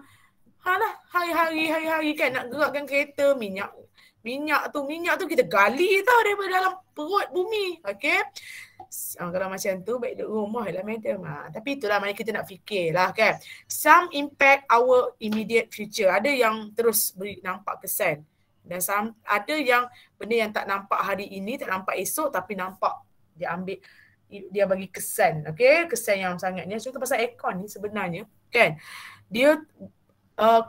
halah hari-hari hari-hari kan nak gerakkan kereta minyak minyak tu minyak tu kita gali tau daripada dalam perut bumi okay? uh, kalau macam tu baik duduk rumah lah madam ha, tapi itulah mana kita nak fikir lah, kan some impact our immediate future ada yang terus beri nampak kesan dan ada yang benda yang tak nampak hari ini, tak nampak esok tapi nampak dia ambil dia bagi kesan. Okay, kesan yang sangatnya. Contoh pasal aircon ni sebenarnya kan. Dia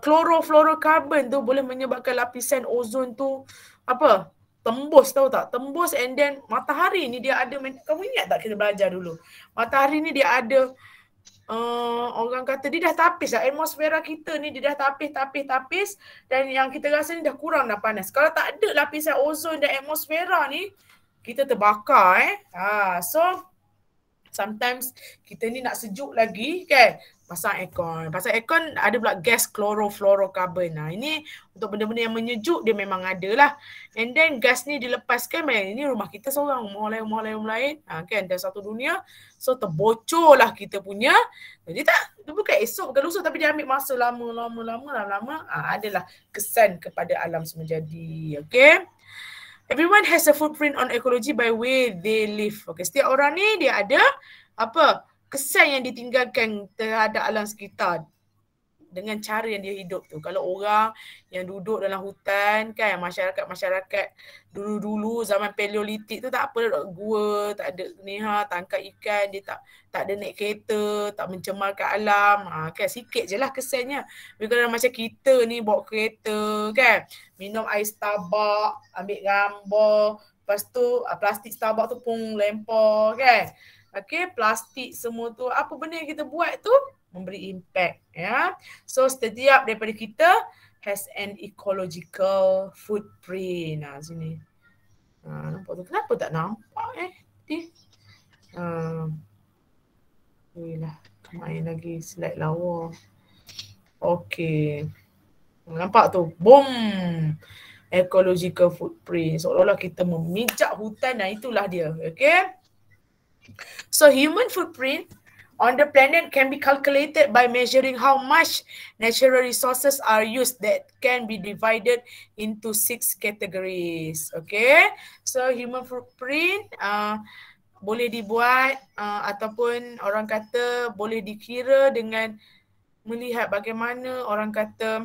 klorofluorokarbon uh, tu boleh menyebabkan lapisan ozon tu apa tembus tahu tak tembus and then matahari ni dia ada kamu ingat tak kita belajar dulu matahari ni dia ada uh, orang kata dia dah tapis lah. Atmosfera kita ni dia dah tapis, tapis, tapis dan yang kita rasa ni dah kurang dah panas. Kalau tak ada lapisan ozon dan atmosfera ni, kita terbakar eh. Ha, so sometimes kita ni nak sejuk lagi kan pasang aircon. Pasang aircon ada pula gas chlorofluorocarbon. Nah ini untuk benda-benda yang menyejuk dia memang ada lah. And then gas ni dilepaskan man. Ini rumah kita seorang. Rumah lain, rumah lain, rumah lain. Ha, kan? Dan satu dunia. So terbocor lah kita punya. Jadi tak. Itu bukan esok bukan lusa tapi dia ambil masa lama, lama, lama, lama. lama. Ha, adalah kesan kepada alam semua jadi. Okay. Everyone has a footprint on ecology by way they live. Okay. Setiap orang ni dia ada apa? kesan yang ditinggalkan terhadap alam sekitar dengan cara yang dia hidup tu. Kalau orang yang duduk dalam hutan kan masyarakat-masyarakat dulu-dulu zaman paleolitik tu tak apa gua, tak ada ni ha tangkap ikan, dia tak tak ada naik kereta, tak mencemarkan alam. Ha kan sikit je lah kesannya. Tapi kalau macam kita ni bawa kereta kan, minum ais tabak, ambil gambar, lepas tu ah, plastik tabak tu pun lempar kan okay, plastik semua tu, apa benda yang kita buat tu memberi impact ya. So setiap daripada kita has an ecological footprint. Ah sini. Ah nampak tu kenapa tak nampak eh? Ti. Ah. lah. Main lagi slide lawa. Okay, Nampak tu. Boom. Ecological footprint. Seolah-olah kita memijak hutan dan itulah dia. Okay. So human footprint on the planet can be calculated by measuring how much natural resources are used that can be divided into six categories. Okay, so human footprint uh, boleh dibuat uh, ataupun orang kata boleh dikira dengan melihat bagaimana orang kata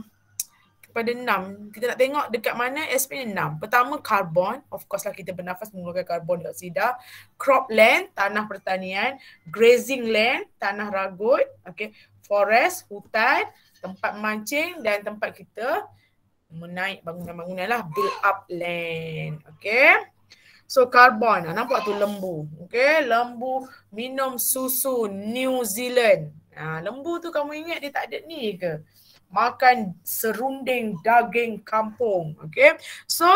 daripada enam, kita nak tengok dekat mana SP enam. Pertama, karbon. Of course lah kita bernafas mengeluarkan karbon dioksida. Crop land, tanah pertanian. Grazing land, tanah ragut. Okay. Forest, hutan, tempat mancing dan tempat kita menaik bangunan-bangunan lah. Build up land. Okay. So karbon, nampak tu lembu. Okay, lembu minum susu New Zealand. Ha, lembu tu kamu ingat dia tak ada ni ke? makan serunding daging kampung. Okay. So,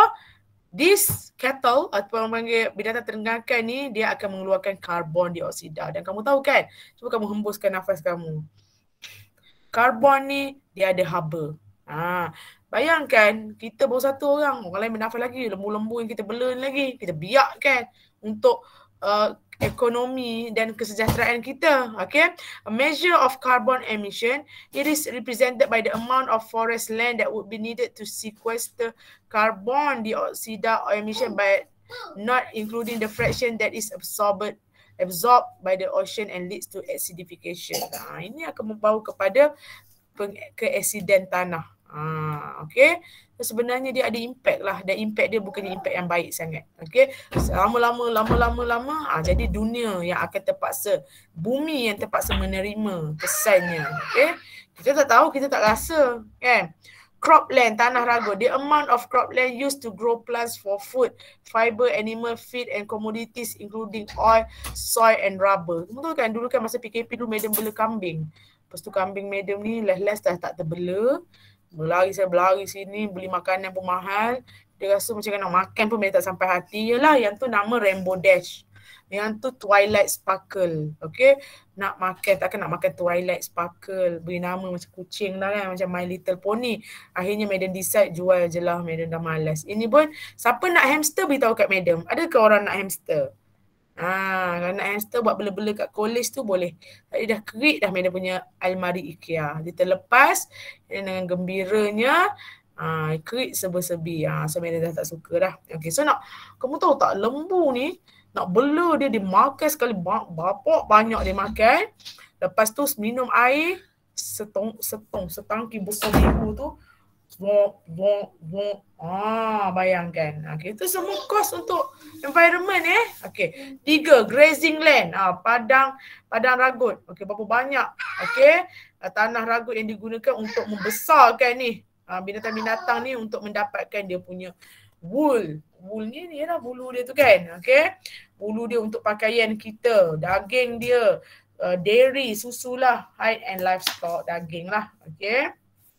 this kettle atau orang panggil binatang terengganggan ni, dia akan mengeluarkan karbon dioksida. Dan kamu tahu kan, cuba kamu hembuskan nafas kamu. Karbon ni, dia ada haba. Ha. Bayangkan, kita baru satu orang, orang lain bernafas lagi, lembu-lembu yang kita belen lagi, kita biarkan untuk uh, ekonomi dan kesejahteraan kita. Okay, a measure of carbon emission it is represented by the amount of forest land that would be needed to sequester carbon dioxide or emission, but not including the fraction that is absorbed absorbed by the ocean and leads to acidification. Nah, ha, ini akan membawa kepada pengeksiden tanah. Ah, okay. So, sebenarnya dia ada impact lah. Dan impact dia bukannya impact yang baik sangat. Okay. Lama-lama, lama-lama, lama. Ha, jadi dunia yang akan terpaksa, bumi yang terpaksa menerima kesannya. Okay. Kita tak tahu, kita tak rasa. Kan? Cropland, tanah ragu. The amount of cropland used to grow plants for food, fiber, animal feed and commodities including oil, soil and rubber. Betul kan? Dulu kan masa PKP dulu medium bela kambing. Lepas tu kambing medium ni last-last dah tak terbela. Berlari saya berlari sini, beli makanan pun mahal. Dia rasa macam nak makan pun dia tak sampai hati. Yalah, yang tu nama Rainbow Dash. Yang tu Twilight Sparkle. Okay. Nak makan, takkan nak makan Twilight Sparkle. Beri nama macam kucing lah kan. Macam My Little Pony. Akhirnya Madam decide jual je lah. Madam dah malas. Ini pun, siapa nak hamster beritahu kat Madam. Adakah orang nak hamster? Ah, ha, anak hamster buat bela-bela kat kolej tu boleh. Tadi dah kerit dah Madam punya almari IKEA. Dia terlepas dengan gembiranya ah, ha, kerit sebesebi. Ah, ha, so Madam dah tak suka dah. Okay, so nak, kamu tahu tak lembu ni nak bela dia, dia makan sekali. Bapak banyak dia makan. Lepas tu minum air setong, setong, setangki besar lembu tu. Wong, wong, wong. Ah, bayangkan. Okay, ah, itu semua kos untuk environment eh. Okay, tiga, grazing land. Ah, padang, padang ragut. Okay, berapa banyak. Okay, ah, tanah ragut yang digunakan untuk membesarkan ni. Ah, binatang-binatang ni untuk mendapatkan dia punya wool. Wool ni ni lah bulu dia tu kan. Okay, bulu dia untuk pakaian kita. Daging dia. Uh, dairy, lah, high and livestock, daging lah. Okay.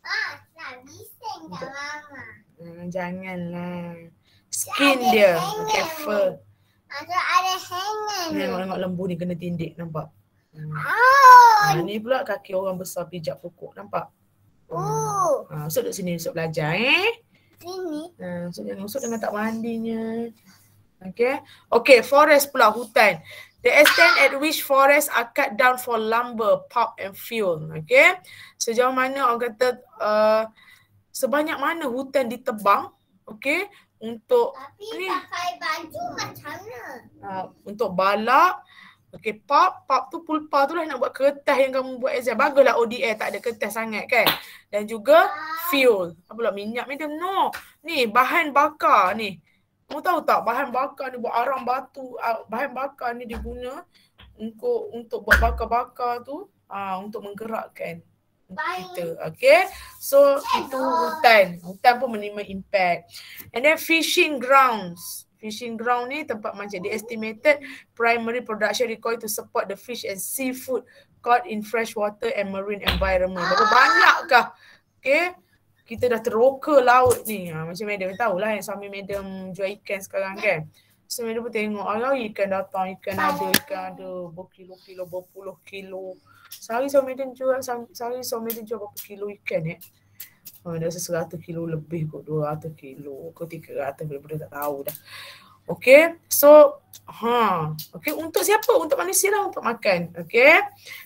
Ah, bising kat mama. Hmm, janganlah. Skin ada dia. Careful. Ada ada hangen. Ni nak lembu ni kena tindik nampak. Hmm. Oh. Ah. Ni pula kaki orang besar pijak pokok nampak. Oh. Hmm. Ah, ha, usut duduk sini usut belajar eh. Sini. Ha, ah, usut jangan usut dengan tak mandinya. Okay. Okay, forest pula hutan. The extent at which forests are cut down for lumber, pulp and fuel. Okay. Sejauh mana orang kata uh, sebanyak mana hutan ditebang. Okay. Untuk Tapi ni. pakai baju macam mana? Uh, untuk balak. Okay, pulp pulp tu pulpa tu lah nak buat kertas yang kamu buat exam. Baguslah ODL, tak ada kertas sangat kan. Dan juga ah. fuel. Apa pula minyak, minyak? No. Ni, bahan bakar ni. Mau tahu tak bahan bakar ni buat arang batu, bahan bakar ni diguna untuk untuk buat bakar-bakar tu ah uh, untuk menggerakkan Bye. kita. Okay. So itu hutan. Hutan pun menerima impact. And then fishing grounds. Fishing ground ni tempat macam di estimated primary production required to support the fish and seafood caught in freshwater and marine environment. Berapa ah. banyakkah? Okay kita dah teroka laut ni. Ha, macam madam tahu lah yang suami madam jual ikan sekarang kan. So madam pun tengok, alah ikan datang, ikan ada, ikan ada berkilo-kilo, berpuluh kilo. Sehari suami madam jual, sehari suami madam jual berapa kilo ikan eh. Ha, dah rasa 100 kilo lebih kot, 200 kilo ke 300 kilo, benda tak tahu dah. Okay, so ha, okay untuk siapa? Untuk manusia lah untuk makan. Okay,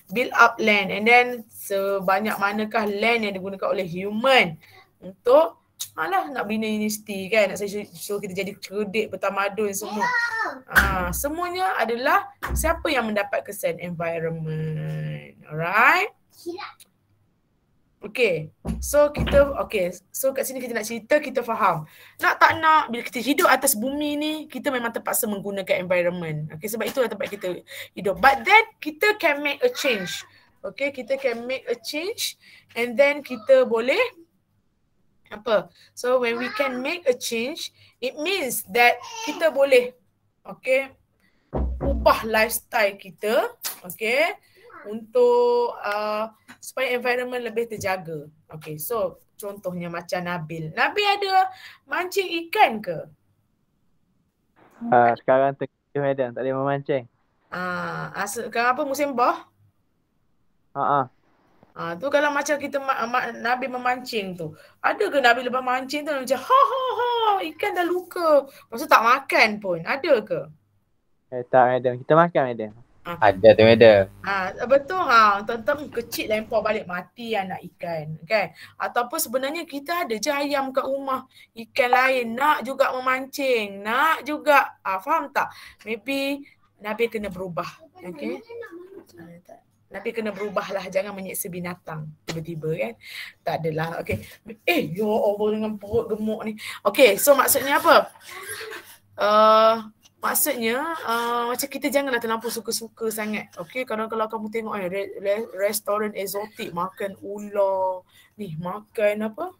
build up land and then sebanyak manakah land yang digunakan oleh human untuk malah nak bina universiti kan nak saya suruh kita jadi kredit bertamadun semua ya. ha, semuanya adalah siapa yang mendapat kesan environment alright Okay, so kita, okay, so kat sini kita nak cerita, kita faham. Nak tak nak, bila kita hidup atas bumi ni, kita memang terpaksa menggunakan environment. Okay, sebab itulah tempat kita hidup. But then, kita can make a change. Okay, kita can make a change and then kita boleh, apa? So, when we can make a change, it means that kita boleh, okay, ubah lifestyle kita, okay, untuk uh, supaya environment lebih terjaga. Okay, so contohnya macam Nabil. Nabil ada mancing ikan ke? Uh, sekarang tengah medan, tak ada memancing. Uh, ah, as- sekarang musim bah? Haa. Uh-uh. Ah ha, tu kalau macam kita ma- ma- Nabi memancing tu. Ada ke Nabi lepas mancing tu macam ha ha ha ikan dah luka. Masa tak makan pun. Ada ke? Eh tak madam. Kita makan madam. Ah. Ada tu ada. Ah, betul ha. Tentang kecil lempar balik mati anak ikan. Kan? Ataupun sebenarnya kita ada je ayam kat rumah. Ikan lain nak juga memancing. Nak juga. Ah, faham tak? Maybe Nabi kena berubah. Okay? Ah, Nabi kena berubah lah. Jangan menyiksa binatang tiba-tiba kan. Tak adalah. Okay. Eh, ya Allah dengan perut gemuk ni. Okay, so maksudnya apa? Uh, maksudnya uh, macam kita janganlah terlampau suka-suka sangat. okay? kalau kalau kamu tengok eh, re- re- restoran eksotik makan ular, ni makan apa?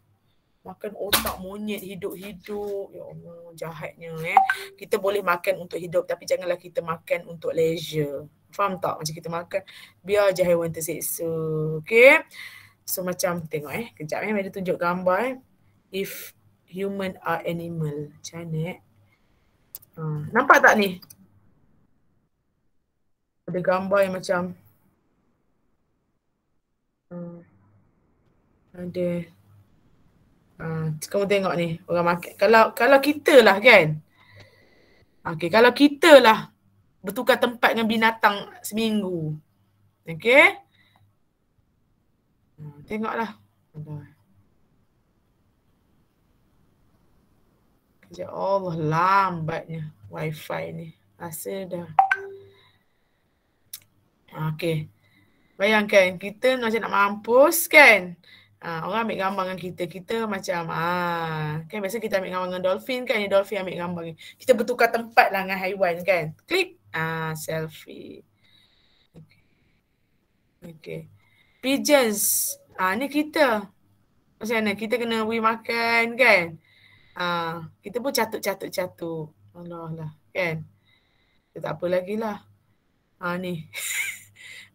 Makan otak monyet hidup-hidup. Ya Allah, jahatnya eh. Kita boleh makan untuk hidup tapi janganlah kita makan untuk leisure. Faham tak macam kita makan biar je haiwan tersiksa. Okey. So macam tengok eh, kejap eh, dia tunjuk gambar eh. If human are animal. Macam mana eh? Hmm. nampak tak ni? Ada gambar yang macam hmm, ada uh, kamu tengok ni orang makan. Kalau kalau kita lah kan. Okay, kalau kita lah bertukar tempat dengan binatang seminggu. Okey. Hmm, tengoklah. Tengoklah. Ya Allah, lambatnya wifi ni. Rasa dah. Okay. Bayangkan kita macam nak mampus kan. Ha, orang ambil gambar dengan kita. Kita macam ah, kan biasa kita ambil gambar dengan dolphin kan. Ini dolphin ambil gambar ni. Kita bertukar tempat lah dengan haiwan kan. Klik. Ah, selfie. Okay. Pigeons. Ah, ni kita. Macam mana? Kita kena beri makan kan. Ah, kita pun catut catut catut, Allah lah, kan? Kita tak apa lagi lah. Ah, ni.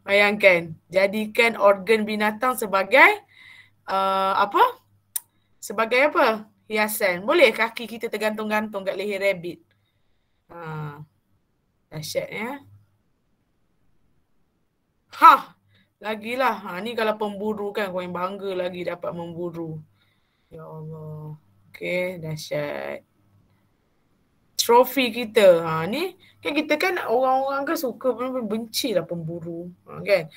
Bayangkan. Jadikan organ binatang sebagai uh, apa? Sebagai apa? Hiasan. Boleh kaki kita tergantung-gantung kat leher rabbit? Ha. Dahsyat ya. Ha. Lagilah. Ha. Ni kalau pemburu kan. Kau yang bangga lagi dapat memburu. Ya Allah. Okay, dahsyat. Trofi kita. Ha, ni kan kita kan orang-orang kan suka benci lah pemburu. Ha, kan?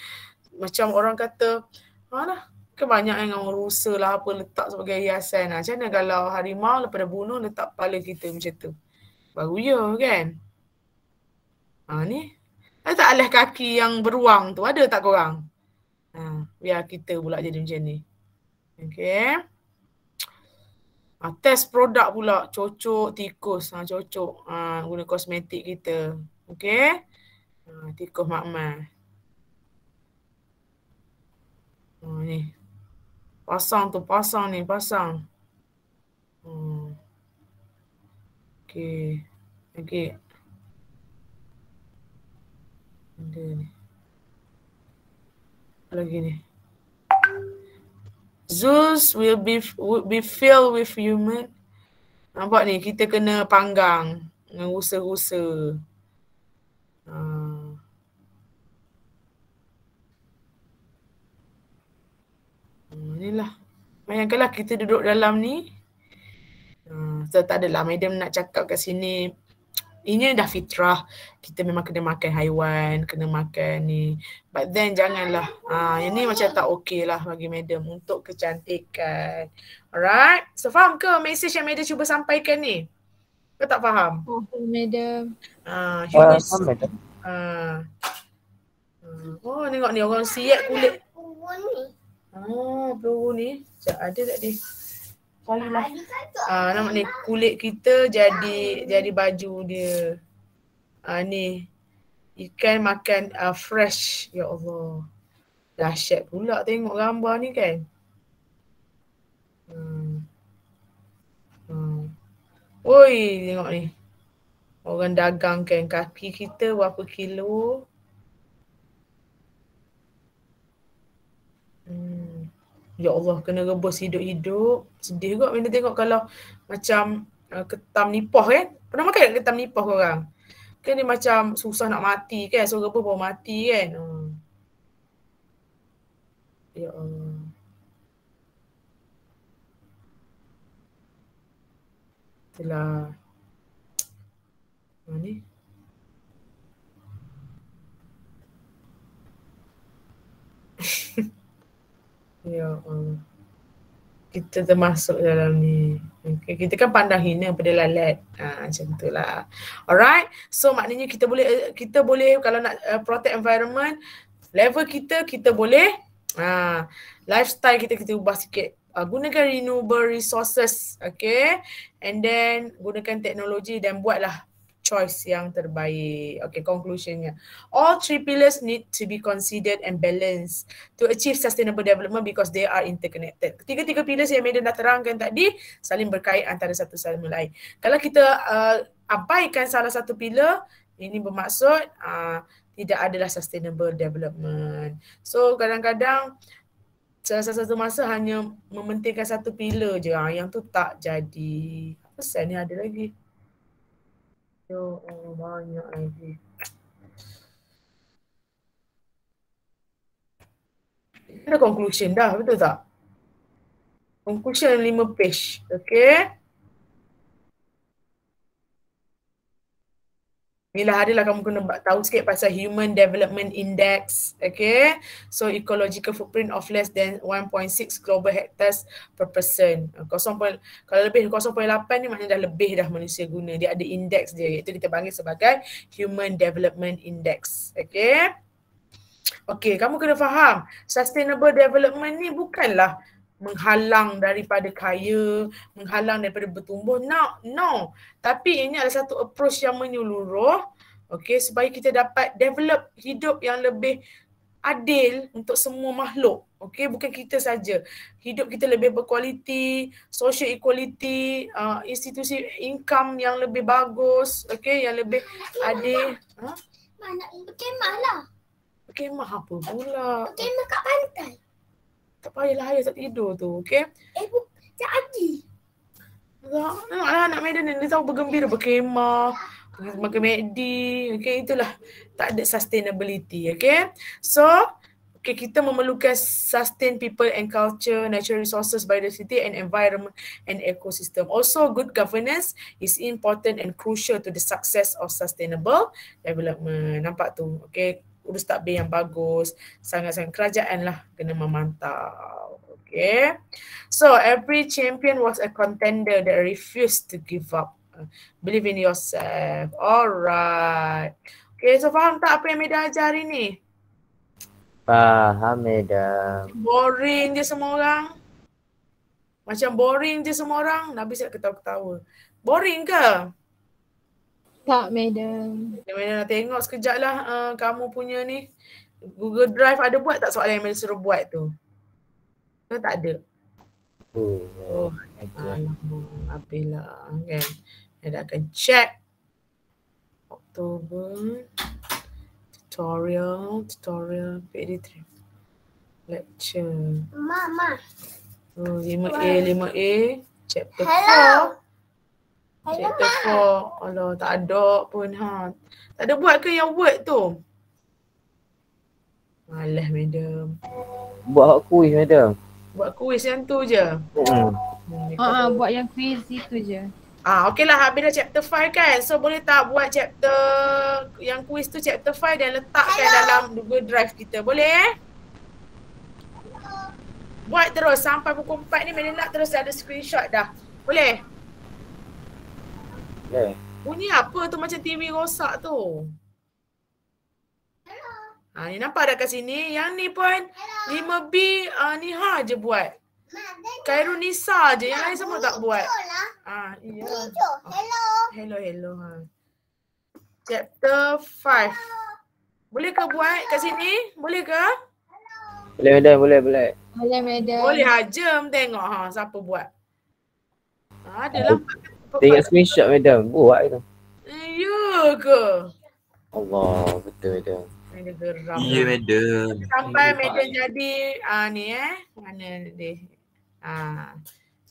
Macam orang kata, mana ha lah, kan banyak yang orang rusa lah apa letak sebagai hiasan. Ha, macam mana kalau harimau lepas dah bunuh letak kepala kita macam tu. Baru ya kan. Ha, ni. Ada tak alih kaki yang beruang tu? Ada tak korang? Ha, biar kita pula jadi macam ni. Okay. Ha, test produk pula. Cocok tikus. Ha, cocok ha, guna kosmetik kita. okay? Ha, tikus makmal. Ha, ni. Pasang tu. Pasang ni. Pasang. Ha. okay. Okey. Ada Lagi ni. Zeus will be will be filled with human. Nampak ni, kita kena panggang dengan usaha-usaha. Uh. Ah. Inilah. Ah, Bayangkanlah kita duduk dalam ni. Uh, ah, so tak adalah madam nak cakap kat sini ini dah fitrah kita memang kena makan haiwan kena makan ni but then janganlah ah ini macam tak okay lah bagi madam untuk kecantikan alright so faham ke message yang madam cuba sampaikan ni Kau tak faham oh madam ah uh, uh, madam ah. ah oh tengok ni orang siap kulit oh ni ah oh, ni ada tak dia Barulah uh, ah, kan ah, nama ni kulit kita jadi jadi baju dia. Uh, ni ikan makan uh, fresh ya Allah. Dahsyat pula tengok gambar ni kan. Hmm. Hmm. Oi, tengok ni. Orang dagang kan kaki kita berapa kilo. Ya Allah kena rebus hidup-hidup Sedih kot bila tengok kalau Macam uh, ketam nipah kan Pernah makan tak ketam nipah korang? Kan dia macam susah nak mati kan So rebus baru mati kan hmm. Ya Allah Itulah Mana ni? Ha Ya Allah. Kita termasuk dalam ni. Okay. Kita kan pandang hina pada lalat. Ha, macam tu lah. Alright. So maknanya kita boleh, kita boleh kalau nak uh, protect environment, level kita, kita boleh ha, lifestyle kita, kita ubah sikit. Uh, gunakan renewable resources. Okay. And then gunakan teknologi dan buatlah choice yang terbaik. Okay, conclusionnya. All three pillars need to be considered and balanced to achieve sustainable development because they are interconnected. Ketiga-tiga pillars yang Medan dah terangkan tadi saling berkait antara satu sama lain. Kalau kita uh, abaikan salah satu pillar, ini bermaksud uh, tidak adalah sustainable development. So kadang-kadang satu-satu masa hanya mementingkan satu pilar je. Ah, yang tu tak jadi. Apa ni ada lagi? Ya Allah banyak lagi. Kita Ini conclusion dah, betul tak? Conclusion lima page. Okay. Inilah adalah kamu kena tahu sikit pasal Human Development Index. Okay. So ecological footprint of less than 1.6 global hectares per person. 0. Kalau lebih 0.8 ni maknanya dah lebih dah manusia guna. Dia ada index dia iaitu kita panggil sebagai Human Development Index. Okay. Okay, kamu kena faham. Sustainable development ni bukanlah menghalang daripada kaya, menghalang daripada bertumbuh. No, no. Tapi ini adalah satu approach yang menyeluruh okay, supaya kita dapat develop hidup yang lebih adil untuk semua makhluk. Okay, bukan kita saja. Hidup kita lebih berkualiti, social equality, uh, institusi income yang lebih bagus, okay, yang lebih Mak, adil. Mana ha? Mak nak berkemah lah. Berkemah apa pula? Berkemah kat pantai tak payahlah ayah tak tidur tu, okey? Eh, bu, tak lagi. Tak, lah, anak Medan ni dia tahu bergembira, berkemah, makan McD, okey? Itulah, tak ada sustainability, okey? So, okay, kita memerlukan sustain people and culture, natural resources, biodiversity and environment and ecosystem. Also, good governance is important and crucial to the success of sustainable development. Nampak tu, okey? urus takbir yang bagus, sangat-sangat kerajaan lah kena memantau. Okay. So every champion was a contender that refused to give up. Believe in yourself. Alright. Okay, so faham tak apa yang Meda ajar hari ni? Faham, Meda. Boring je semua orang. Macam boring je semua orang. Nabi saya ketawa-ketawa. Boring ke? Tak, madam. Madam nak tengok sekejap lah uh, kamu punya ni. Google Drive ada buat tak soalan yang madam suruh buat tu? Tu tak ada. Oh, oh, lah Okay, Madam akan check. Oktober. Tutorial. Tutorial. PD3. Lecture. Mama. Oh, 5A, 5A. Chapter 4. Hello. Chapter 4. Allah tak ada pun ha. Tak ada buat ke yang buat tu? Malah madam. Buat kuis madam. Buat kuis yang tu je. Hmm. Hmm, ah, ah, buat yang kuis itu je. Ah, okeylah habis dah chapter 5 kan. So boleh tak buat chapter yang kuis tu chapter 5 dan letakkan Hello. dalam Google Drive kita. Boleh eh? Buat terus sampai pukul 4 ni Madam terus ada screenshot dah. Boleh? Kan? Bunyi apa tu macam TV rosak tu? Ha, ni nampak dah kat sini. Yang ni pun Hello. 5B uh, ah, ni ha je buat. Kairu Nisa je. Yang lain semua tak buat. Lah. Ha, iya. Hello. Hello, hello. Ha. Chapter 5. Boleh ke buat kat sini? Boleh ke? Boleh, boleh, boleh. Boleh, boleh. Boleh, ha, ha, ha, boleh. Boleh, boleh. Boleh, boleh. Boleh, boleh. Boleh, dia ingat screenshot madam. Buat tu. Ya ke? Allah, betul madam. Iya, yeah, madam. Sampai madam jadi ah uh, ni eh. Mana dia? Ah. Uh,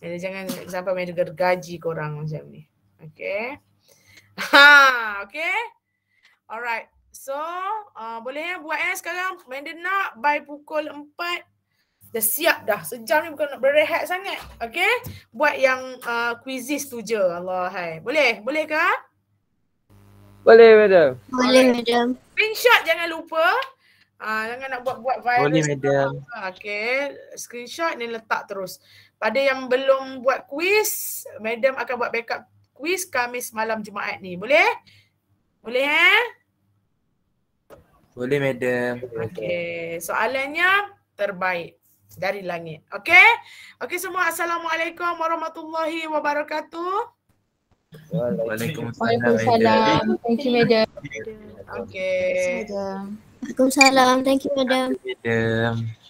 jadi jangan sampai madam gergaji korang macam ni. Okay. Ha, okay. Alright. So, uh, boleh ya buat eh sekarang. Madam nak by pukul 4 dah siap dah. Sejam ni bukan nak berehat sangat. Okay. Buat yang uh, quizzes tu je. Allah hai. Boleh? Boleh ke? Boleh madam. Boleh madam. Screenshot jangan lupa. uh, jangan nak buat-buat virus. Boleh madam. Okay. Screenshot ni letak terus. Pada yang belum buat kuis, madam akan buat backup kuis Kamis malam Jumaat ni. Boleh? Boleh eh? Boleh madam. Okay. Soalannya terbaik dari langit. Okey? Okey semua. Assalamualaikum warahmatullahi wabarakatuh. Waalaikumsalam. Thank you, madam. Okey. Waalaikumsalam. Thank you, madam. Thank you, madam.